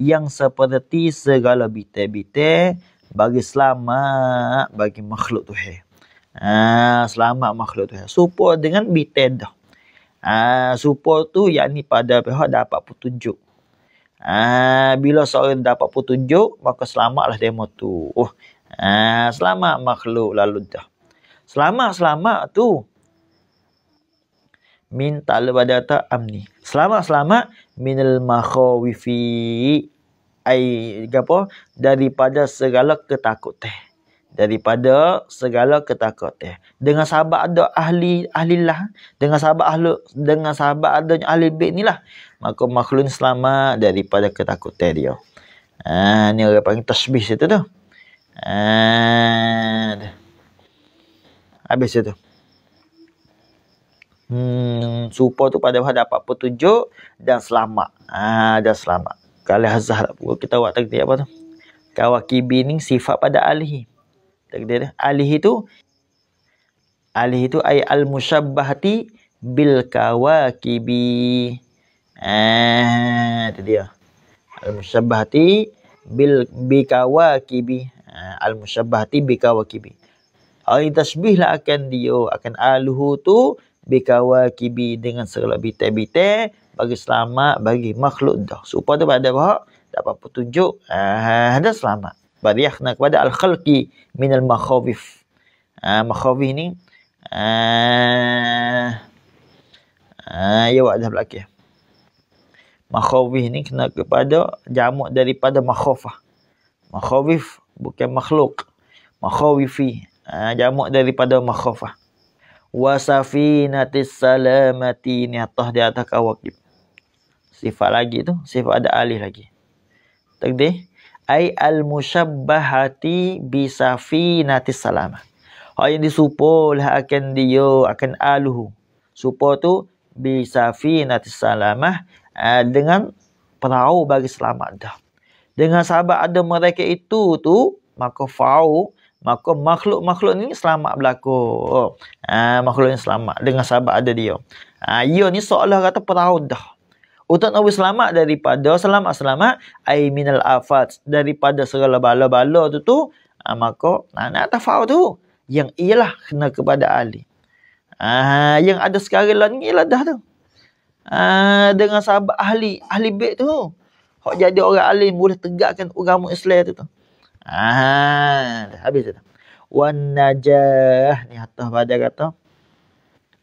Yang seperti segala bite-bite. Bagi selamat bagi makhluk tu. Hey. Ha, selamat makhluk tu. Support dengan bite dah. Ha, support tu yang ni pada pihak dapat petunjuk. Ha, bila seorang dapat petunjuk, maka selamatlah demo tu. Oh, ha, selamat makhluk lalu dah. Selamat-selamat tu. Min talabadata amni. Selamat-selamat minal makhawifi. Ai, apa? Daripada segala ketakutan. Daripada segala ketakutan. Dengan sahabat ada ahli lah. Dengan sahabat ahli, dengan sahabat adanya ahli bait ni lah maka makhlun selamat daripada ketakutan dia. Ha, ni orang panggil tasbih situ tu. Ha, Habis itu. Hmm, supo tu pada hal dapat petunjuk dan selamat. Ha, dan selamat. Kalau hazah lah kita buat takdir apa tu. Kawakibi ni sifat pada alihi. Takdir dia. Alihi tu. Alihi tu ay al-musyabbahati bil kawakibi. Kawakibi. Eh, itu dia. Al-musyabbahati bil bikawakibi. Ha, Al-musyabbahati bikawakibi. Ai tasbihlah akan dia akan aluhu tu bikawakibi dengan segala bitai-bitai bagi selamat bagi makhluk dah. Supaya tu pada bahak dapat petunjuk ha, eh, dan selamat. Bariakna kepada al-khalqi minal makhawif. Ha, makhawif ni Ah, ah, ya wak dah belakang makhawif ni kena kepada jamak daripada makhofah. Makhawif bukan makhluk. Makhawifi ha, jamak daripada makhofah. Wasafinatis salamati ni atas di atas kawakib. Sifat lagi tu. Sifat ada alih lagi. Takde. Ay al-musyabbahati bisafinatis salamah. Oh yang disupulah akan dia, akan aluhu. Supo tu bisafinatis salamah. Eh, dengan perahu bagi selamat dah. Dengan sahabat ada mereka itu tu, maka fa'u, maka makhluk-makhluk ni selamat berlaku. Oh, uh, makhluk ni selamat dengan sahabat ada dia. Uh, ia ni seolah kata perahu dah. Untuk Nabi selamat daripada selamat-selamat, ay minal afad, daripada segala bala-bala tu tu, uh, maka nak, nak tak fa'u tu. Yang ialah kena kepada Ali. Ah, yang ada sekarang lah ni lah dah tu. Ah, dengan sahabat ahli ahli bait tu. Hak jadi orang alim boleh tegakkan agama Islam tu tu. Ha, habis tu. Wan najah ni hatta pada kata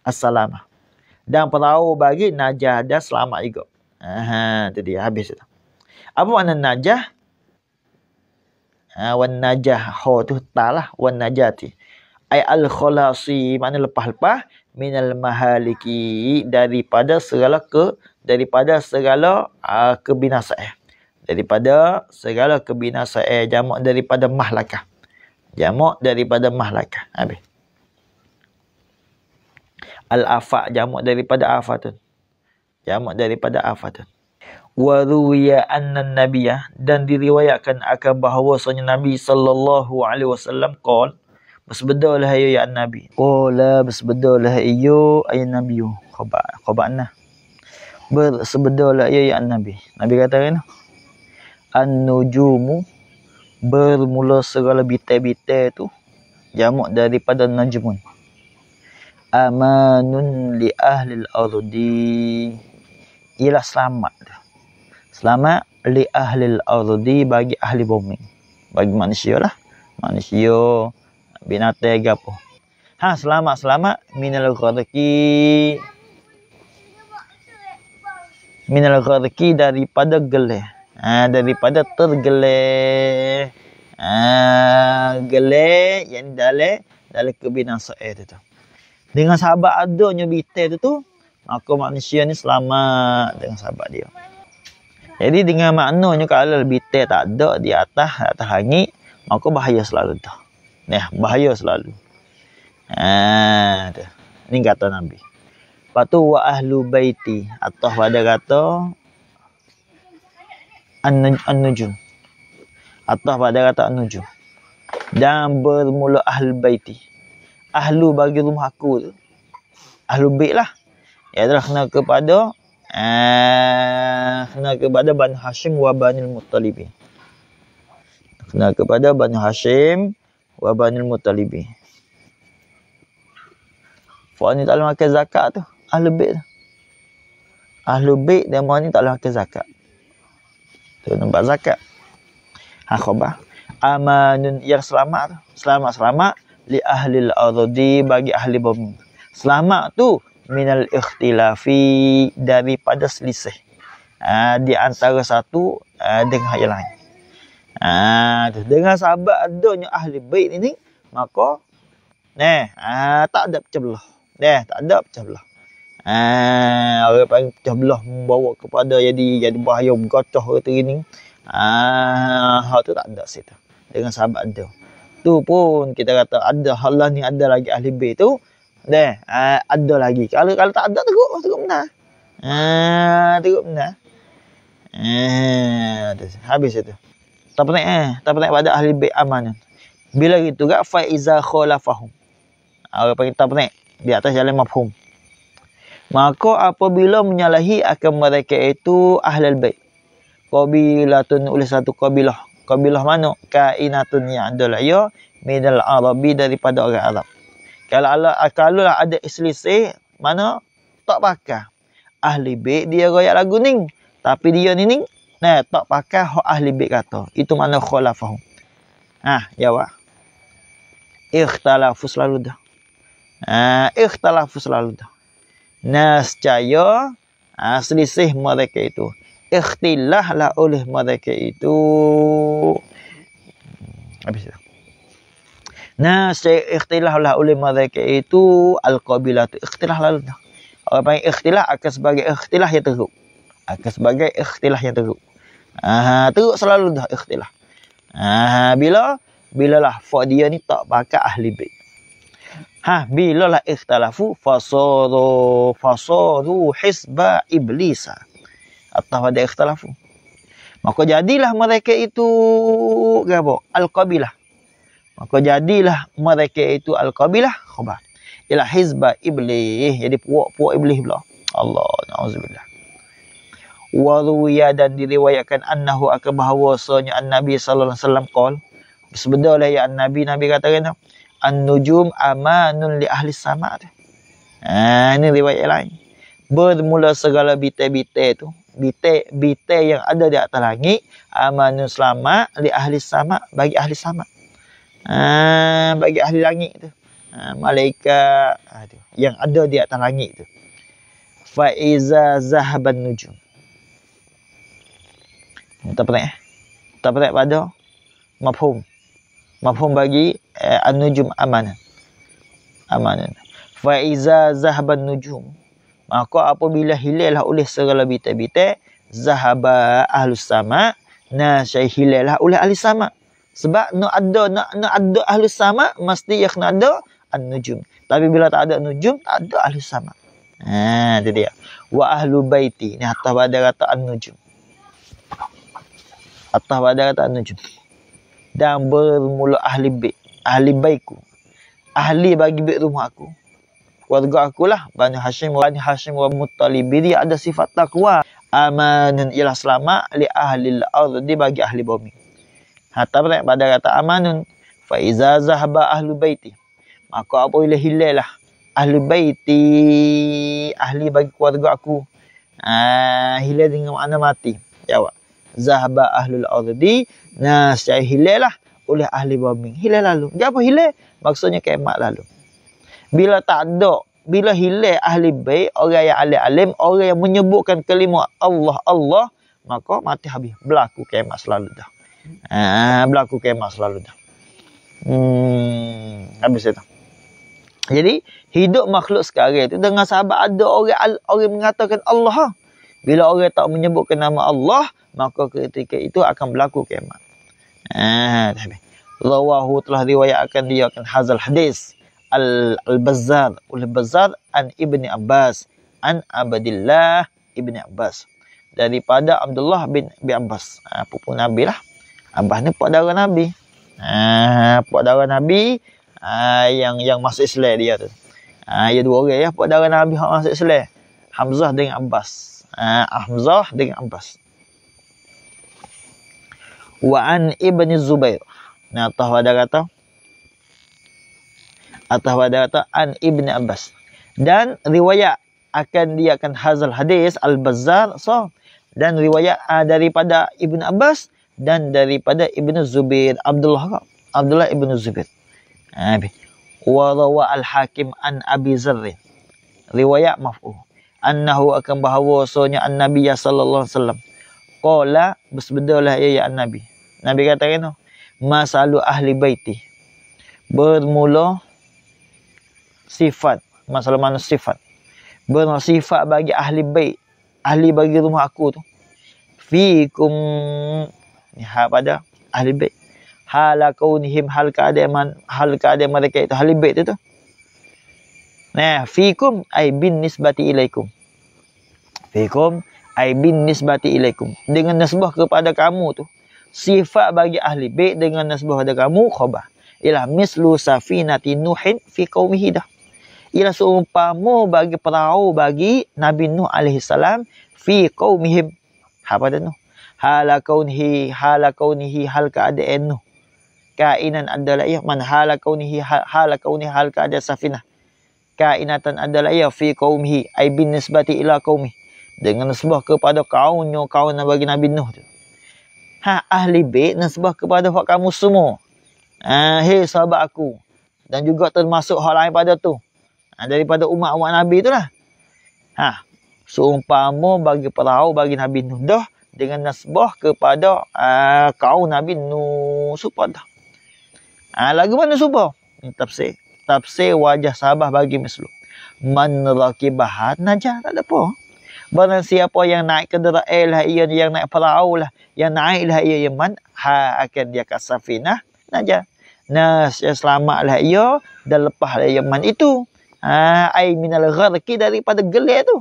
assalamah. Dan perahu bagi najah dan selamat juga. Ha, ah, jadi habis tu. Apa makna najah? Ha, wan najah ho tu talah wan najati. Ai al khalasi mana lepas-lepas minal mahaliki daripada segala ke daripada segala uh, kebinasaan daripada segala kebinasaan jamak daripada mahlakah jamak daripada mahlakah habis al afa jamak daripada afatun jamak daripada afatun wa ruwiya anna nabiyya dan diriwayatkan akan bahawa sunnah nabi sallallahu alaihi wasallam qala Basbedolah ayo ya Nabi. Qala basbedolah ayo ay Nabiu. Khaba khabana. Basbedolah ayo ya Nabi. Nabi kata kan? An-nujumu bermula segala bitai-bitai tu jamak daripada najmun. Amanun li ahli al-ardi. Ialah selamat. Selamat li ahli al-ardi bagi ahli bumi. Bagi manusia lah. Manusia binatang apa. Ha selamat selamat minal rezeki. Minal rezeki daripada gele. Ha daripada tergele. Ha gele yang dale dale ke kebinasaan itu. tu. Dengan sahabat adanya bitel tu tu maka manusia ni selamat dengan sahabat dia. Jadi dengan maknanya kalau bitel tak ada di atas atas hangit maka bahaya selalu dah. Nah, bahaya selalu. Ah, ini kata Nabi. Patu tu wa ahlu baiti atau pada kata an-nujum. Atau pada kata an-nujum. Dan bermula ahlu baiti. Ahlu bagi rumah aku tu. Ahlu bait lah. Ya adalah kena kepada eh, kena kepada Banu Hashim wa Banil Muttalibin. Kena kepada Banu Hashim wa banil mutalibi Puan ni tak boleh makan zakat tu Ahlu bit tu Ahlu bit dan puan ni tak boleh makan zakat Tu nampak zakat Ha khobah Amanun yang selamat tu Selamat-selamat Li ahli al-adhudi bagi ahli bumi. Selamat tu Minal ikhtilafi Daripada selisih ha, Di antara satu ha, Dengan yang lain Ah, ha, dengan sahabat adanya ahli bait ini, maka neh, ah tak ada pecah belah. Neh, tak ada pecah belah. Ah, orang panggil pecah belah membawa kepada jadi jadi bahaya bergacah ke terini. Ah, hal tu tak ada cerita Dengan sahabat ada. Tu pun kita kata ada hal lah ni ada lagi ahli bait tu. Neh, ah, ada lagi. Kalau kalau tak ada teruk, teruk benar. Ah, teruk benar. Eh, habis itu. Tak penting eh. Tak penting pada ahli bid'ah mana. Bila gitu gak fa iza khalafahum. Ah, orang panggil tak penting. Di atas jalan mafhum. Maka apabila menyalahi akan mereka itu ahlul bait. Qabilatun oleh satu kabilah. Kabilah mana? Kainatun ya'dalah ya minal arabi daripada orang Arab. Kalau Allah kalau lah ada selisih mana tak pakai. Ahli bait dia royak lagu ning tapi dia ni ning Nah, tak pakai hak ahli bait kata. Itu mana khulafah. Ah, ha, ya, jawab. Ikhtilafu selalu dah. Ah, ha, ikhtilafu dah. Nas caya asli ah, sih mereka itu. Ikhtilah lah oleh mereka itu. Habis dah. Nah, saya ikhtilah lah oleh mereka itu al-qabilah Ikhtilah lalu dah. Apa yang ikhtilah akan sebagai ikhtilah yang teruk akan sebagai ikhtilah yang teruk. Ah teruk selalu dah ikhtilah. Ah bila bilalah fa dia ni tak pakai ahli bait. Ha bila lah ikhtilafu fasadu fasadu hisba iblis. Atau ada ikhtilafu. Maka jadilah mereka itu gapo? Al-Qabilah. Maka jadilah mereka itu Al-Qabilah. Khabar. Ialah hizbah iblis. Jadi puak-puak iblis pula. Allah. Na'udzubillah waruya dan diriwayatkan annahu akan bahawasanya an-nabi sallallahu alaihi wasallam qol sebenarnya ya an-nabi nabi kata kan an-nujum amanun li ahli sama tu ha, ini riwayat lain bermula segala bite-bite tu bite-bite yang ada di atas langit amanun Sama li ahli sama bagi ahli sama ha, bagi ahli langit tu ha, malaikat aduh, yang ada di atas langit tu fa iza zahaban nujum tak pernah, pada mafhum mafhum bagi eh, an-nujum amanah amanah fa iza zahaba an-nujum maka apabila hilalah oleh segala bita bintang zahaba ahlus sama na syahilalah oleh ahli sama sebab nak ada nak nak ada ahlus sama mesti yak ada an-nujum tapi bila tak ada nujum tak ada ahlus sama ha itu dia wa ahlu baiti ni hatta pada kata an-nujum atas pada kata macam dan bermula ahli baik ahli baikku ahli bagi baik rumah aku warga aku lah Bani Hashim Bani Hashim wa Muttalib dia ada sifat takwa amanun ialah selamat li ahli al-ardi bagi ahli bumi hatta berat pada kata amanun fa iza zahba ahli baiti maka apa ialah hilal lah ahli baiti ahli bagi keluarga aku ah hilal dengan makna mati jawab zahba ahlul ardi nah secara hilal lah oleh ahli bombing hilal lalu dia apa hilal maksudnya kemat lalu bila tak ada bila hilal ahli baik orang yang alim alim orang yang menyebutkan kelima Allah Allah maka mati habis berlaku kemat selalu dah ah berlaku kemat selalu dah hmm, habis itu jadi hidup makhluk sekarang itu dengan sahabat ada orang orang mengatakan Allah ha? Bila orang tak menyebutkan nama Allah, maka ketika itu akan berlaku kiamat. Ah, Rawahu telah riwayatkan dia akan hazal hadis Al-Bazzar Al-Bazzar An Ibni Abbas An Abdillah Ibni Abbas Daripada Abdullah bin, bin Abbas ha, ah, pun Nabi lah Abbas ni puak darah Nabi ha, Puak darah Nabi ha, Yang yang masuk Islam dia tu ha, Ya dua orang ya Puak darah Nabi yang masuk Islam Hamzah dengan Abbas Eh, Ahmzah dengan Abbas. Wa an Ibn Zubair. Nah, atau ada kata. Atau ada kata An Ibn Abbas. Dan riwayat akan dia akan hazal hadis Al-Bazzar. So, dan riwayat ah daripada ibnu Abbas dan daripada ibnu Zubair. Abdullah Abdullah ibnu Zubair. Ah, Wa rawa Al-Hakim An Abi Zarrin. Riwayat maf'ul annahu akan An Nabi ya sallallahu alaihi wasallam qala bersebedalah ya ya Nabi. nabi kata kan tu masalu ahli baiti bermula sifat masalah mana sifat bermula sifat bagi ahli bait ahli bagi rumah aku tu fikum ni ha pada ahli bait hal kaunihim hal keadaan hal keadaan mereka itu ahli bait itu tu Nah, fikum ai bin nisbati ilaikum. Fikum ai bin nisbati ilaikum. Dengan nasbah kepada kamu tu. Sifat bagi ahli bait dengan nasbah kepada kamu khabar. Ialah mislu safinati nuhin fi qaumihi dah. Ialah seumpama bagi perahu bagi Nabi Nuh alaihi salam fi qaumihi. Ha pada Nuh. Halakaunhi halakaunhi hal keadaan Nuh. Kainan adalah ya man halakaunhi halakaunhi hal keadaan safinah kainatan adalah ya fi kaumhi, ai bin nisbati ila kaumhi dengan nisbah kepada kaumnya kaum nabi bagi nabi nuh tu ha ahli bait nisbah kepada hak kamu semua ah ha, hey sahabat aku dan juga termasuk hak lain pada tu ha, daripada umat-umat nabi itulah ha seumpama bagi perahu bagi nabi nuh dah dengan nasbah kepada uh, ha, kaum Nabi Nuh supaya dah. Ha, lagu mana supaya? Ini tafsir tafsir wajah Sabah bagi Muslim. Man rakibah najah tak ada apa. Barang siapa yang naik ke kenderaan eh lah ia yang naik perahu lah, yang naik lah ia yang man ha akan dia kat safinah najah. Nas yang selamat lah ia dan lepas lah ia man itu. Ha ai minal gharqi daripada gelet tu.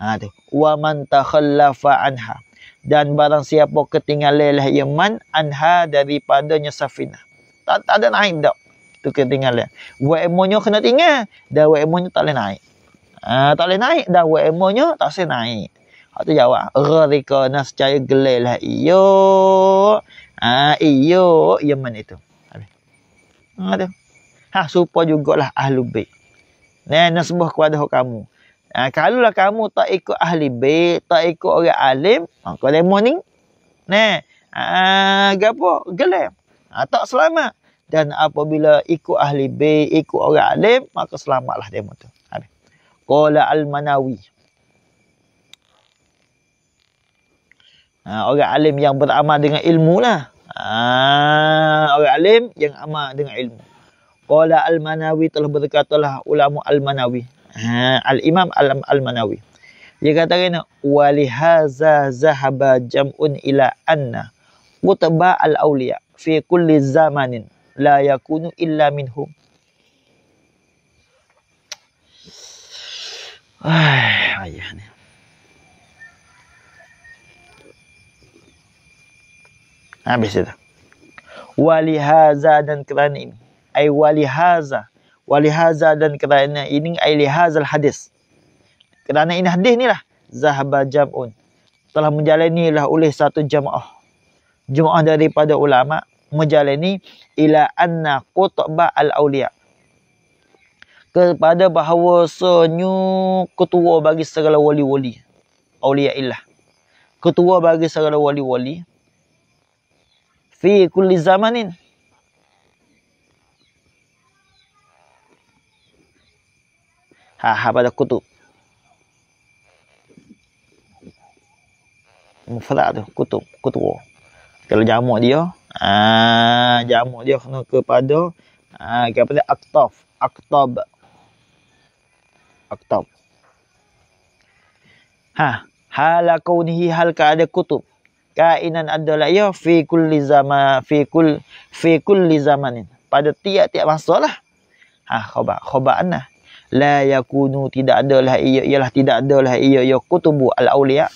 Ha tu. Wa man takhallafa anha dan barang siapa ketinggalan lah ia man anha daripadanya safinah. Tak, tak ada naik dah tu kena tinggal lah. WMO-nya kena tinggal. dah WMO-nya tak boleh naik. Uh, tak boleh naik. Dan WMO-nya tak boleh naik. Lepas tu jawab. Rereka nak secara gelai lah. Iyo. Ah, uh, iyo. Yaman itu. Habis. Ha, tu. Ha, supaya jugalah ahlu baik. Nah, nak sembuh kepada kamu. Ha, kalau lah kamu tak ikut ahli baik, tak ikut orang alim, ha, kau lemah ni. Nah, ha, gapo? Gelam. Ha, tak selamat dan apabila ikut ahli bait ikut orang alim maka selamatlah demo tu habis qala al manawi ha, orang alim yang beramal dengan ilmu lah ha, orang alim yang amal dengan ilmu qala lah ha, al manawi telah berkatalah ulama al manawi ha, al imam al, al manawi dia kata kena wali zahaba jam'un ila anna kutba al awliya fi kulli zamanin la yakunu illa minhum. Ayah ni. Habis itu. Wali haza dan kerana ini. Ay wali haza. Wali haza dan kerana ini. Ay li hazal hadis. Kerana ini hadis ni lah. Zahba jam'un. Telah menjalani lah oleh satu jamaah. Jemaah daripada ulama' menjalani ila anna kutba al awliya kepada bahawa senyu ketua bagi segala wali-wali awliya illah ketua bagi segala wali-wali fi kulli zamanin ha, ha pada kutub mufrad kutub kutub kalau jamak dia Ah jamak dia kena kepada ah kepada aktaf, aktab. Aktab. Ha, halakunhi hal ka ada kutub. Kainan adalah ya fi kulli zaman fi kul fi kulli zamanin. Pada tiap-tiap masalah. Ha, khaba khaba anna la yakunu tidak adalah ia ialah tidak adalah ia ya kutubu al-auliya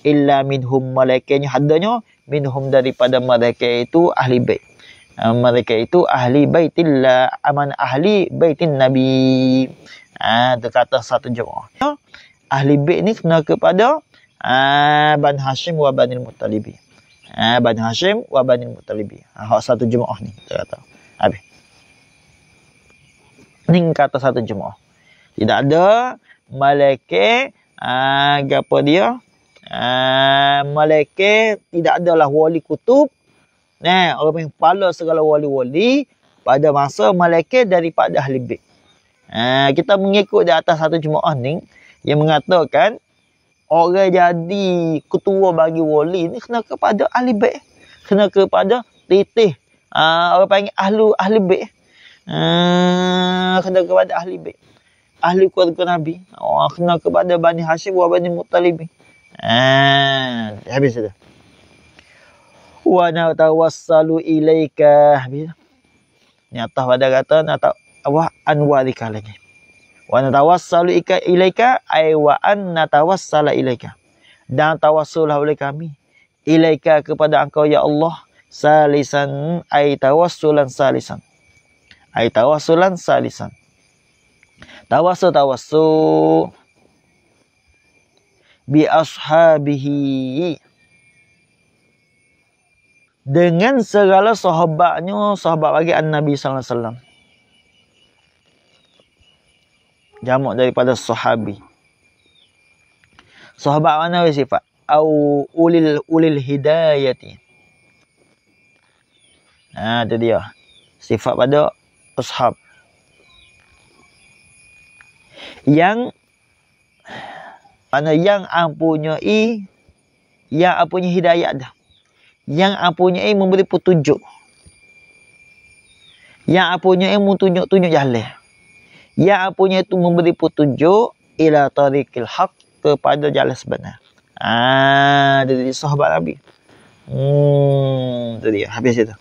illa minhum malaikanya hadanya minhum daripada mereka itu ahli bait. Ah, mereka itu ahli baitillah aman ahli baitin nabi. Ah uh, satu jemaah. Ahli bait ni kena kepada uh, Bani Hashim wa Bani Muttalib. Ah Bani Hashim wa Bani Muttalib. Ah, ah satu jemaah ni terkata. Habis. Ni kata satu jemaah. Tidak ada malaikat ah uh, gapo dia Ah, malaikat tidak adalah wali kutub. Nah, orang yang kepala segala wali-wali pada masa malaikat daripada ahli bait. Ah, kita mengikut di atas satu jemaah ni yang mengatakan orang jadi ketua bagi wali ni kena kepada ahli bait. Kena kepada titih uh, ah, orang panggil ahlu ahli bait. Uh, kena kepada ahli bait. Ahli keluarga Nabi. Oh, kena kepada Bani hasyim wa Bani Muttalibin. Ah, habis sudah. Wa na tawassalu ilaika. Habis. Ni atas pada kata na ta wa an walika lagi. Wa na tawassalu ilaika ai wa an na tawassala ilaika. Dan tawassulah oleh kami ilaika kepada engkau ya Allah salisan ai tawassulan salisan. Ai tawassulan salisan. Tawassul tawassul bi ashabihi dengan segala sahabatnya sahabat bagi an nabi sallallahu alaihi wasallam jamak daripada sahabi sahabat mana sifat au ulil ulil hidayati nah tu dia sifat pada ashab yang Karena yang i, yang mempunyai hidayah dah. Yang i memberi petunjuk. Yang i menunjuk-tunjuk jalan. Yang mempunyai itu memberi petunjuk ila tariqil haq kepada jalan sebenar. Ah, jadi sahabat Nabi. Hmm, tadi habis itu.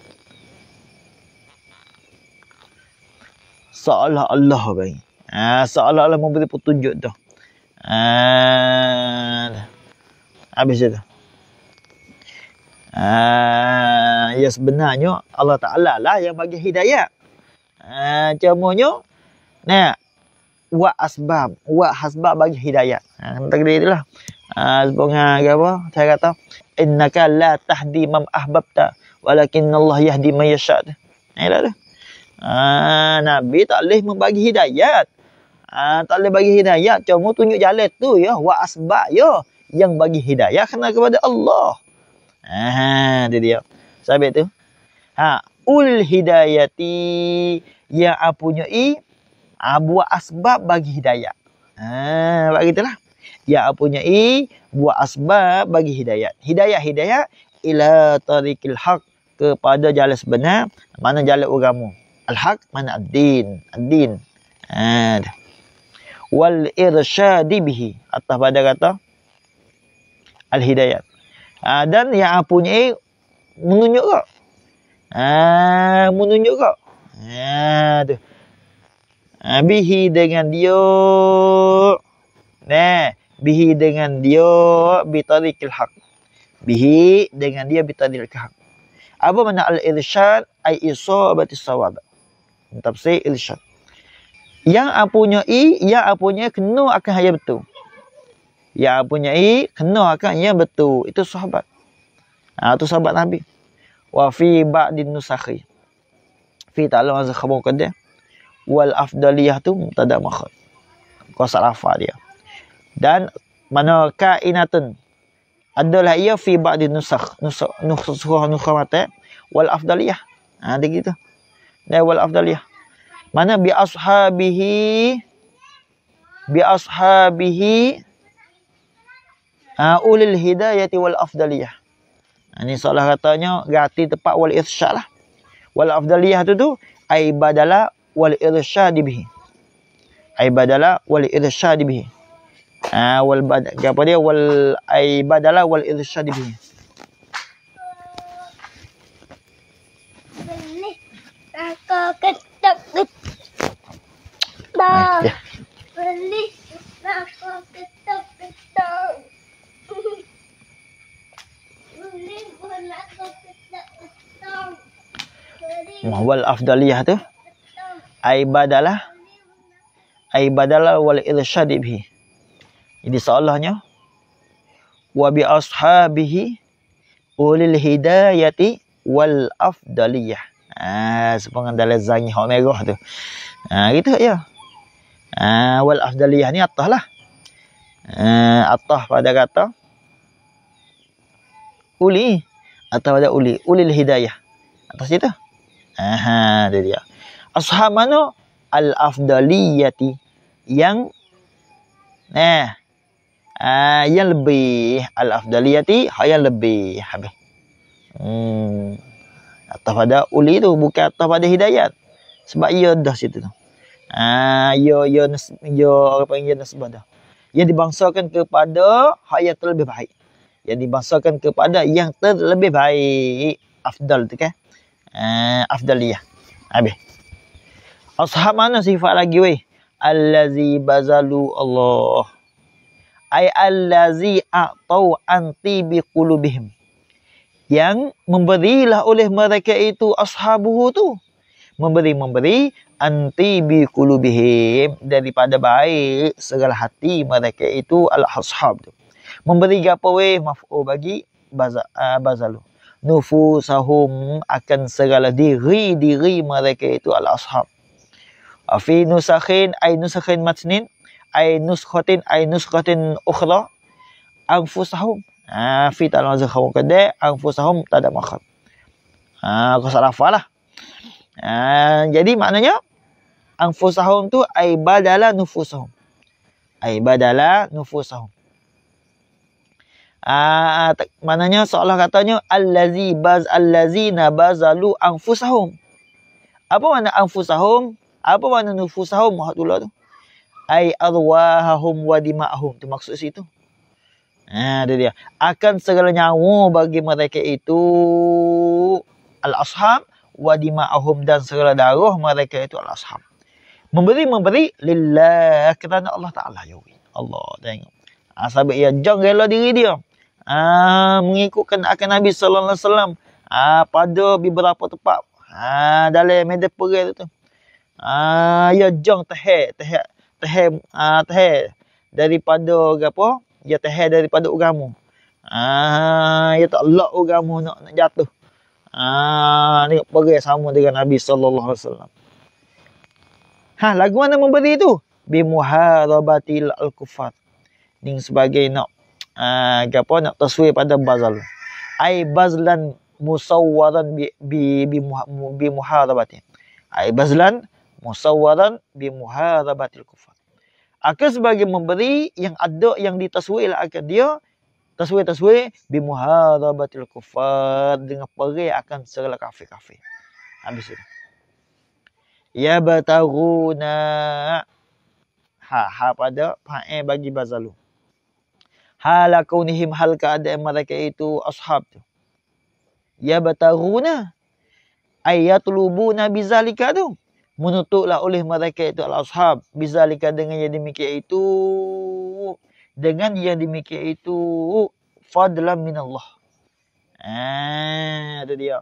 Seolah Allah bagi. Ah, ha, seolah Allah memberi petunjuk dah and ah, habis itu. Uh, ah, ya sebenarnya Allah Ta'ala lah yang bagi hidayah. Uh, cumanya, nah, wa asbab, wa hasbab bagi hidayah. Uh, tak kira itulah. Uh, sebuah apa, saya kata, Innaka la tahdi mam ahbabta, walakin Allah yahdi mayasyat. Ini lah Nabi tak boleh membagi hidayah. Ha, tak boleh bagi hidayah. Cuma tunjuk jalan tu ya. Wa asbab ya. Yang bagi hidayah kena kepada Allah. Ha, dia dia. Sabit tu. Ha, ul hidayati yang apunya i ha, buat asbab bagi hidayah. Ha, bagi itulah. Ya apunya i buat asbab bagi hidayah. Hidayah hidayah ila tariqil haq kepada jalan sebenar mana jalan ugamu. al-haq mana ad-din ad-din ha, wal irsyadi bihi atas pada kata al hidayat ha, dan yang punya menunjuk kau ha, menunjuk kau ha, tu ha, bihi dengan dia nah bihi dengan dia bi tariqil haq bihi dengan dia bi tariqil haq apa makna al irsyad ai isabati sawab tafsir irsyad yang apunya i yang apunya kena akan hanya betul yang punya i kena akan ya betul itu sahabat ah ha, tu sahabat nabi wa fi ba'din nusakhi fi ta'lam az khabar qadda wal afdaliyah tu mutada makhad kuasa rafa dia dan mana kainatun adalah ia fi ba'din nusakh nusakh nusakh nusakh wal afdaliyah ah ha, dia gitu dan wal afdaliyah mana bi ashabihi bi ashabihi uh, ulil hidayah wal afdaliyah. Ini ha, salah katanya gati tepat wal irsyad lah. Wal afdaliyah tu tu ai badala wal irsyad bihi. Ai badala wal irsyad bihi. Ah wal bad apa dia wal ai badala wal irsyad bihi. Kau ketuk-ketuk Pesta. Wah, wal afdaliyah tu. Aibadalah. Aibadalah wal irsyadi bihi. Jadi seolahnya. Wa bi ashabihi ulil hidayati wal afdaliyah. Ah, sepengan dalam zangih hok merah tu. Ah, gitu ya. Ah, wal afdaliyah ni Atah lah. Uh, atas pada kata. Uli. Atas pada uli. Uli hidayah. Atas itu. Aha, dia dia. Ashab mana? Al-afdaliyati. Yang. Nah. Uh, yang lebih. Al-afdaliyati. Ha, yang lebih. Habis. Hmm. Atas pada uli tu. Bukan atas pada hidayat. Sebab ia dah situ tu. Hmm. Ah, yo yo yo apa yang jenis benda. Ia dibangsakan kepada hak yang terlebih baik. Ia dibangsakan kepada yang terlebih baik. Afdal tu kan? Ah, afdaliyah. Habis. Ashab mana sifat lagi weh? Allazi bazalu Allah. Ai allazi a'tau anti bi qulubihim. Yang memberilah oleh mereka itu ashabuhu tu memberi-memberi anti bi kulubihim daripada baik segala hati mereka itu al-ashab tu. Memberi gapo we maf'u oh, bagi ah, bazalu. Nufusahum akan segala diri-diri mereka itu al-ashab. afi nusakhin ay nusakhin matnin ay nuskhatin ay nuskhatin ukhra anfusahum. Ah fi talwazakhum kada anfusahum tada makhab. Ah kau Ha, jadi maknanya anfusahum tu badala nufusahum. badala nufusahum. Ah maknanya seolah katanya allazi baz allazina bazalu anfusahum. Apa makna anfusahum? Apa makna nufusahum Muhammadullah tu? Ai adwahahum wa dimahum tu maksud situ. Ha, ada dia. Akan segala nyawa bagi mereka itu al-ashab wadima'ahum dan segala darah mereka itu adalah sahab. Memberi-memberi lillah kerana Allah Ta'ala yuri. Ya Allah tengok. Ha, sahabat yang jangan rela diri dia. Ha, ah, mengikut kenakan Nabi Sallallahu Alaihi Wasallam ah, pada beberapa tempat. Ha, dalam medan perang itu. Ah ya jang teh, teh, teh. ha, tehek daripada apa ya tehek daripada ugamu Ah ya tak lock ugamu nak, nak jatuh Ah, ni perang sama dengan Nabi sallallahu alaihi wasallam. Ha, lagu mana memberi tu? Bi muharabatil al-kuffar. Ning sebagai nak ah uh, apa nak taswir pada bazal. Ai bazlan musawwaran bi bi bi muharabati. Ai bazlan musawwaran bi muharabatil kuffar. Aku sebagai memberi yang ada yang ditaswir akan dia taswir taswir bi muharabatil kufar dengan perih akan segala kafir-kafir habis itu ya bataguna ha ha pada fa'i bagi bazalu halakunihim hal ada mereka itu ashab tu ya bataguna ayatulubuna bizalika tu menutuklah oleh mereka itu al-ashab bizalika dengan yang demikian itu dengan yang demikian itu fadlan minallah. Ah, ada dia.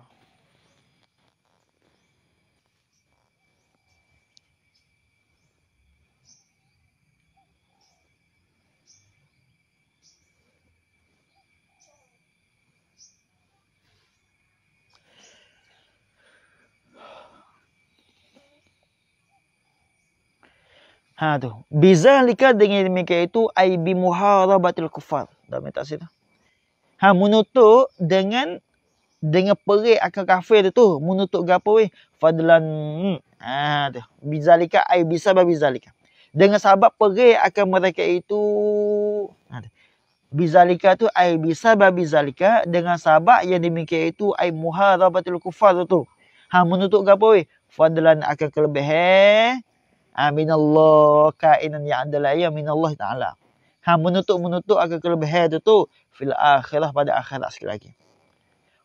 Ha tu. Bizalika dengan demikian itu ai bi muharabatil kufar. Dah minta sini. Ha menutup dengan dengan perik akan kafir tu tu menutup gapo weh fadlan hmm. ha tu bizalika ai bisa bizalika dengan sebab perik akan mereka itu ha tu bizalika tu ai bisa bizalika dengan sebab yang demikian itu ai muharabatil kufar tu tu ha menutup gapo weh fadlan akan kelebihan Aminallah ah, kainan yang ada lain amin ya, Allah Taala. Ha menutup menutup akan kelebihan tu tu fil akhirah pada akhirat sekali lagi.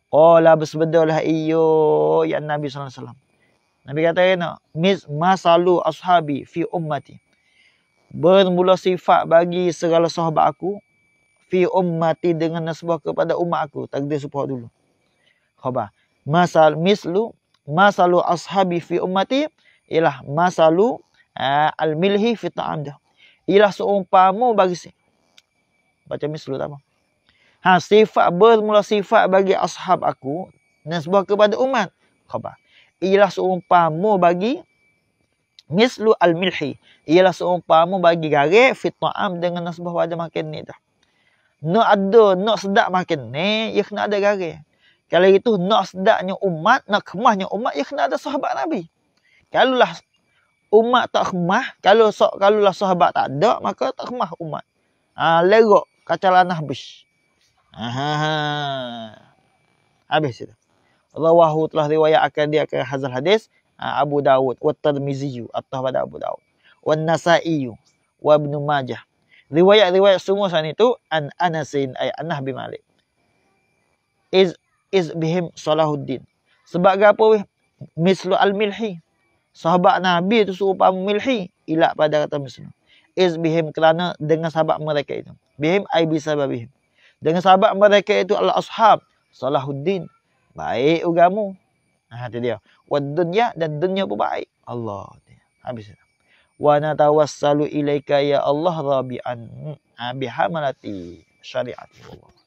Qala lah iyo ya Nabi sallallahu alaihi wasallam. Nabi kata kena ya mis masalu ashabi fi ummati. Bermula sifat bagi segala sahabat aku fi ummati dengan nasbah kepada umat aku takdir supaya dulu. Khabar. Masal mislu masalu ashabi fi ummati ialah masalu Uh, Al-milhi fi ta'amda. Ialah seumpama bagi si. Baca misal tak apa. Ha, sifat bermula sifat bagi ashab aku. Nasbah kepada umat. Khabar. Ialah seumpama bagi mislu al-milhi. Ialah seumpama bagi garik fi ta'am dengan nasbah pada makan ni dah. Nak ada, nak sedap makan ni, ia ya kena ada garik. Kalau itu nak sedapnya umat, nak kemahnya umat, ia ya kena ada sahabat Nabi. Kalau lah umat tak khemah kalau sok kalau lah sahabat tak ada maka tak khemah umat ha lerok kacalan habis ha habis itu Allahu telah riwayat akan dia ke hazal hadis ha, Abu Dawud wa Tirmizi atau pada Abu Dawud wa Nasa'i wa Ibn Majah riwayat-riwayat semua sana itu an Anasin ay Anas bin Malik is is bihim Salahuddin sebab apa mislu al-milhi sahabat Nabi tu suruh pamilhi ilak pada kata muslim is bihim kerana dengan sahabat mereka itu bihim ai bisababihim dengan sahabat mereka itu Allah ashab salahuddin baik ugamu Nah, tu dia wa dunya dan dunia pun baik Allah habis itu wa natawassalu ilaika ya Allah rabi'an hmm, ah, bihamalati Allah.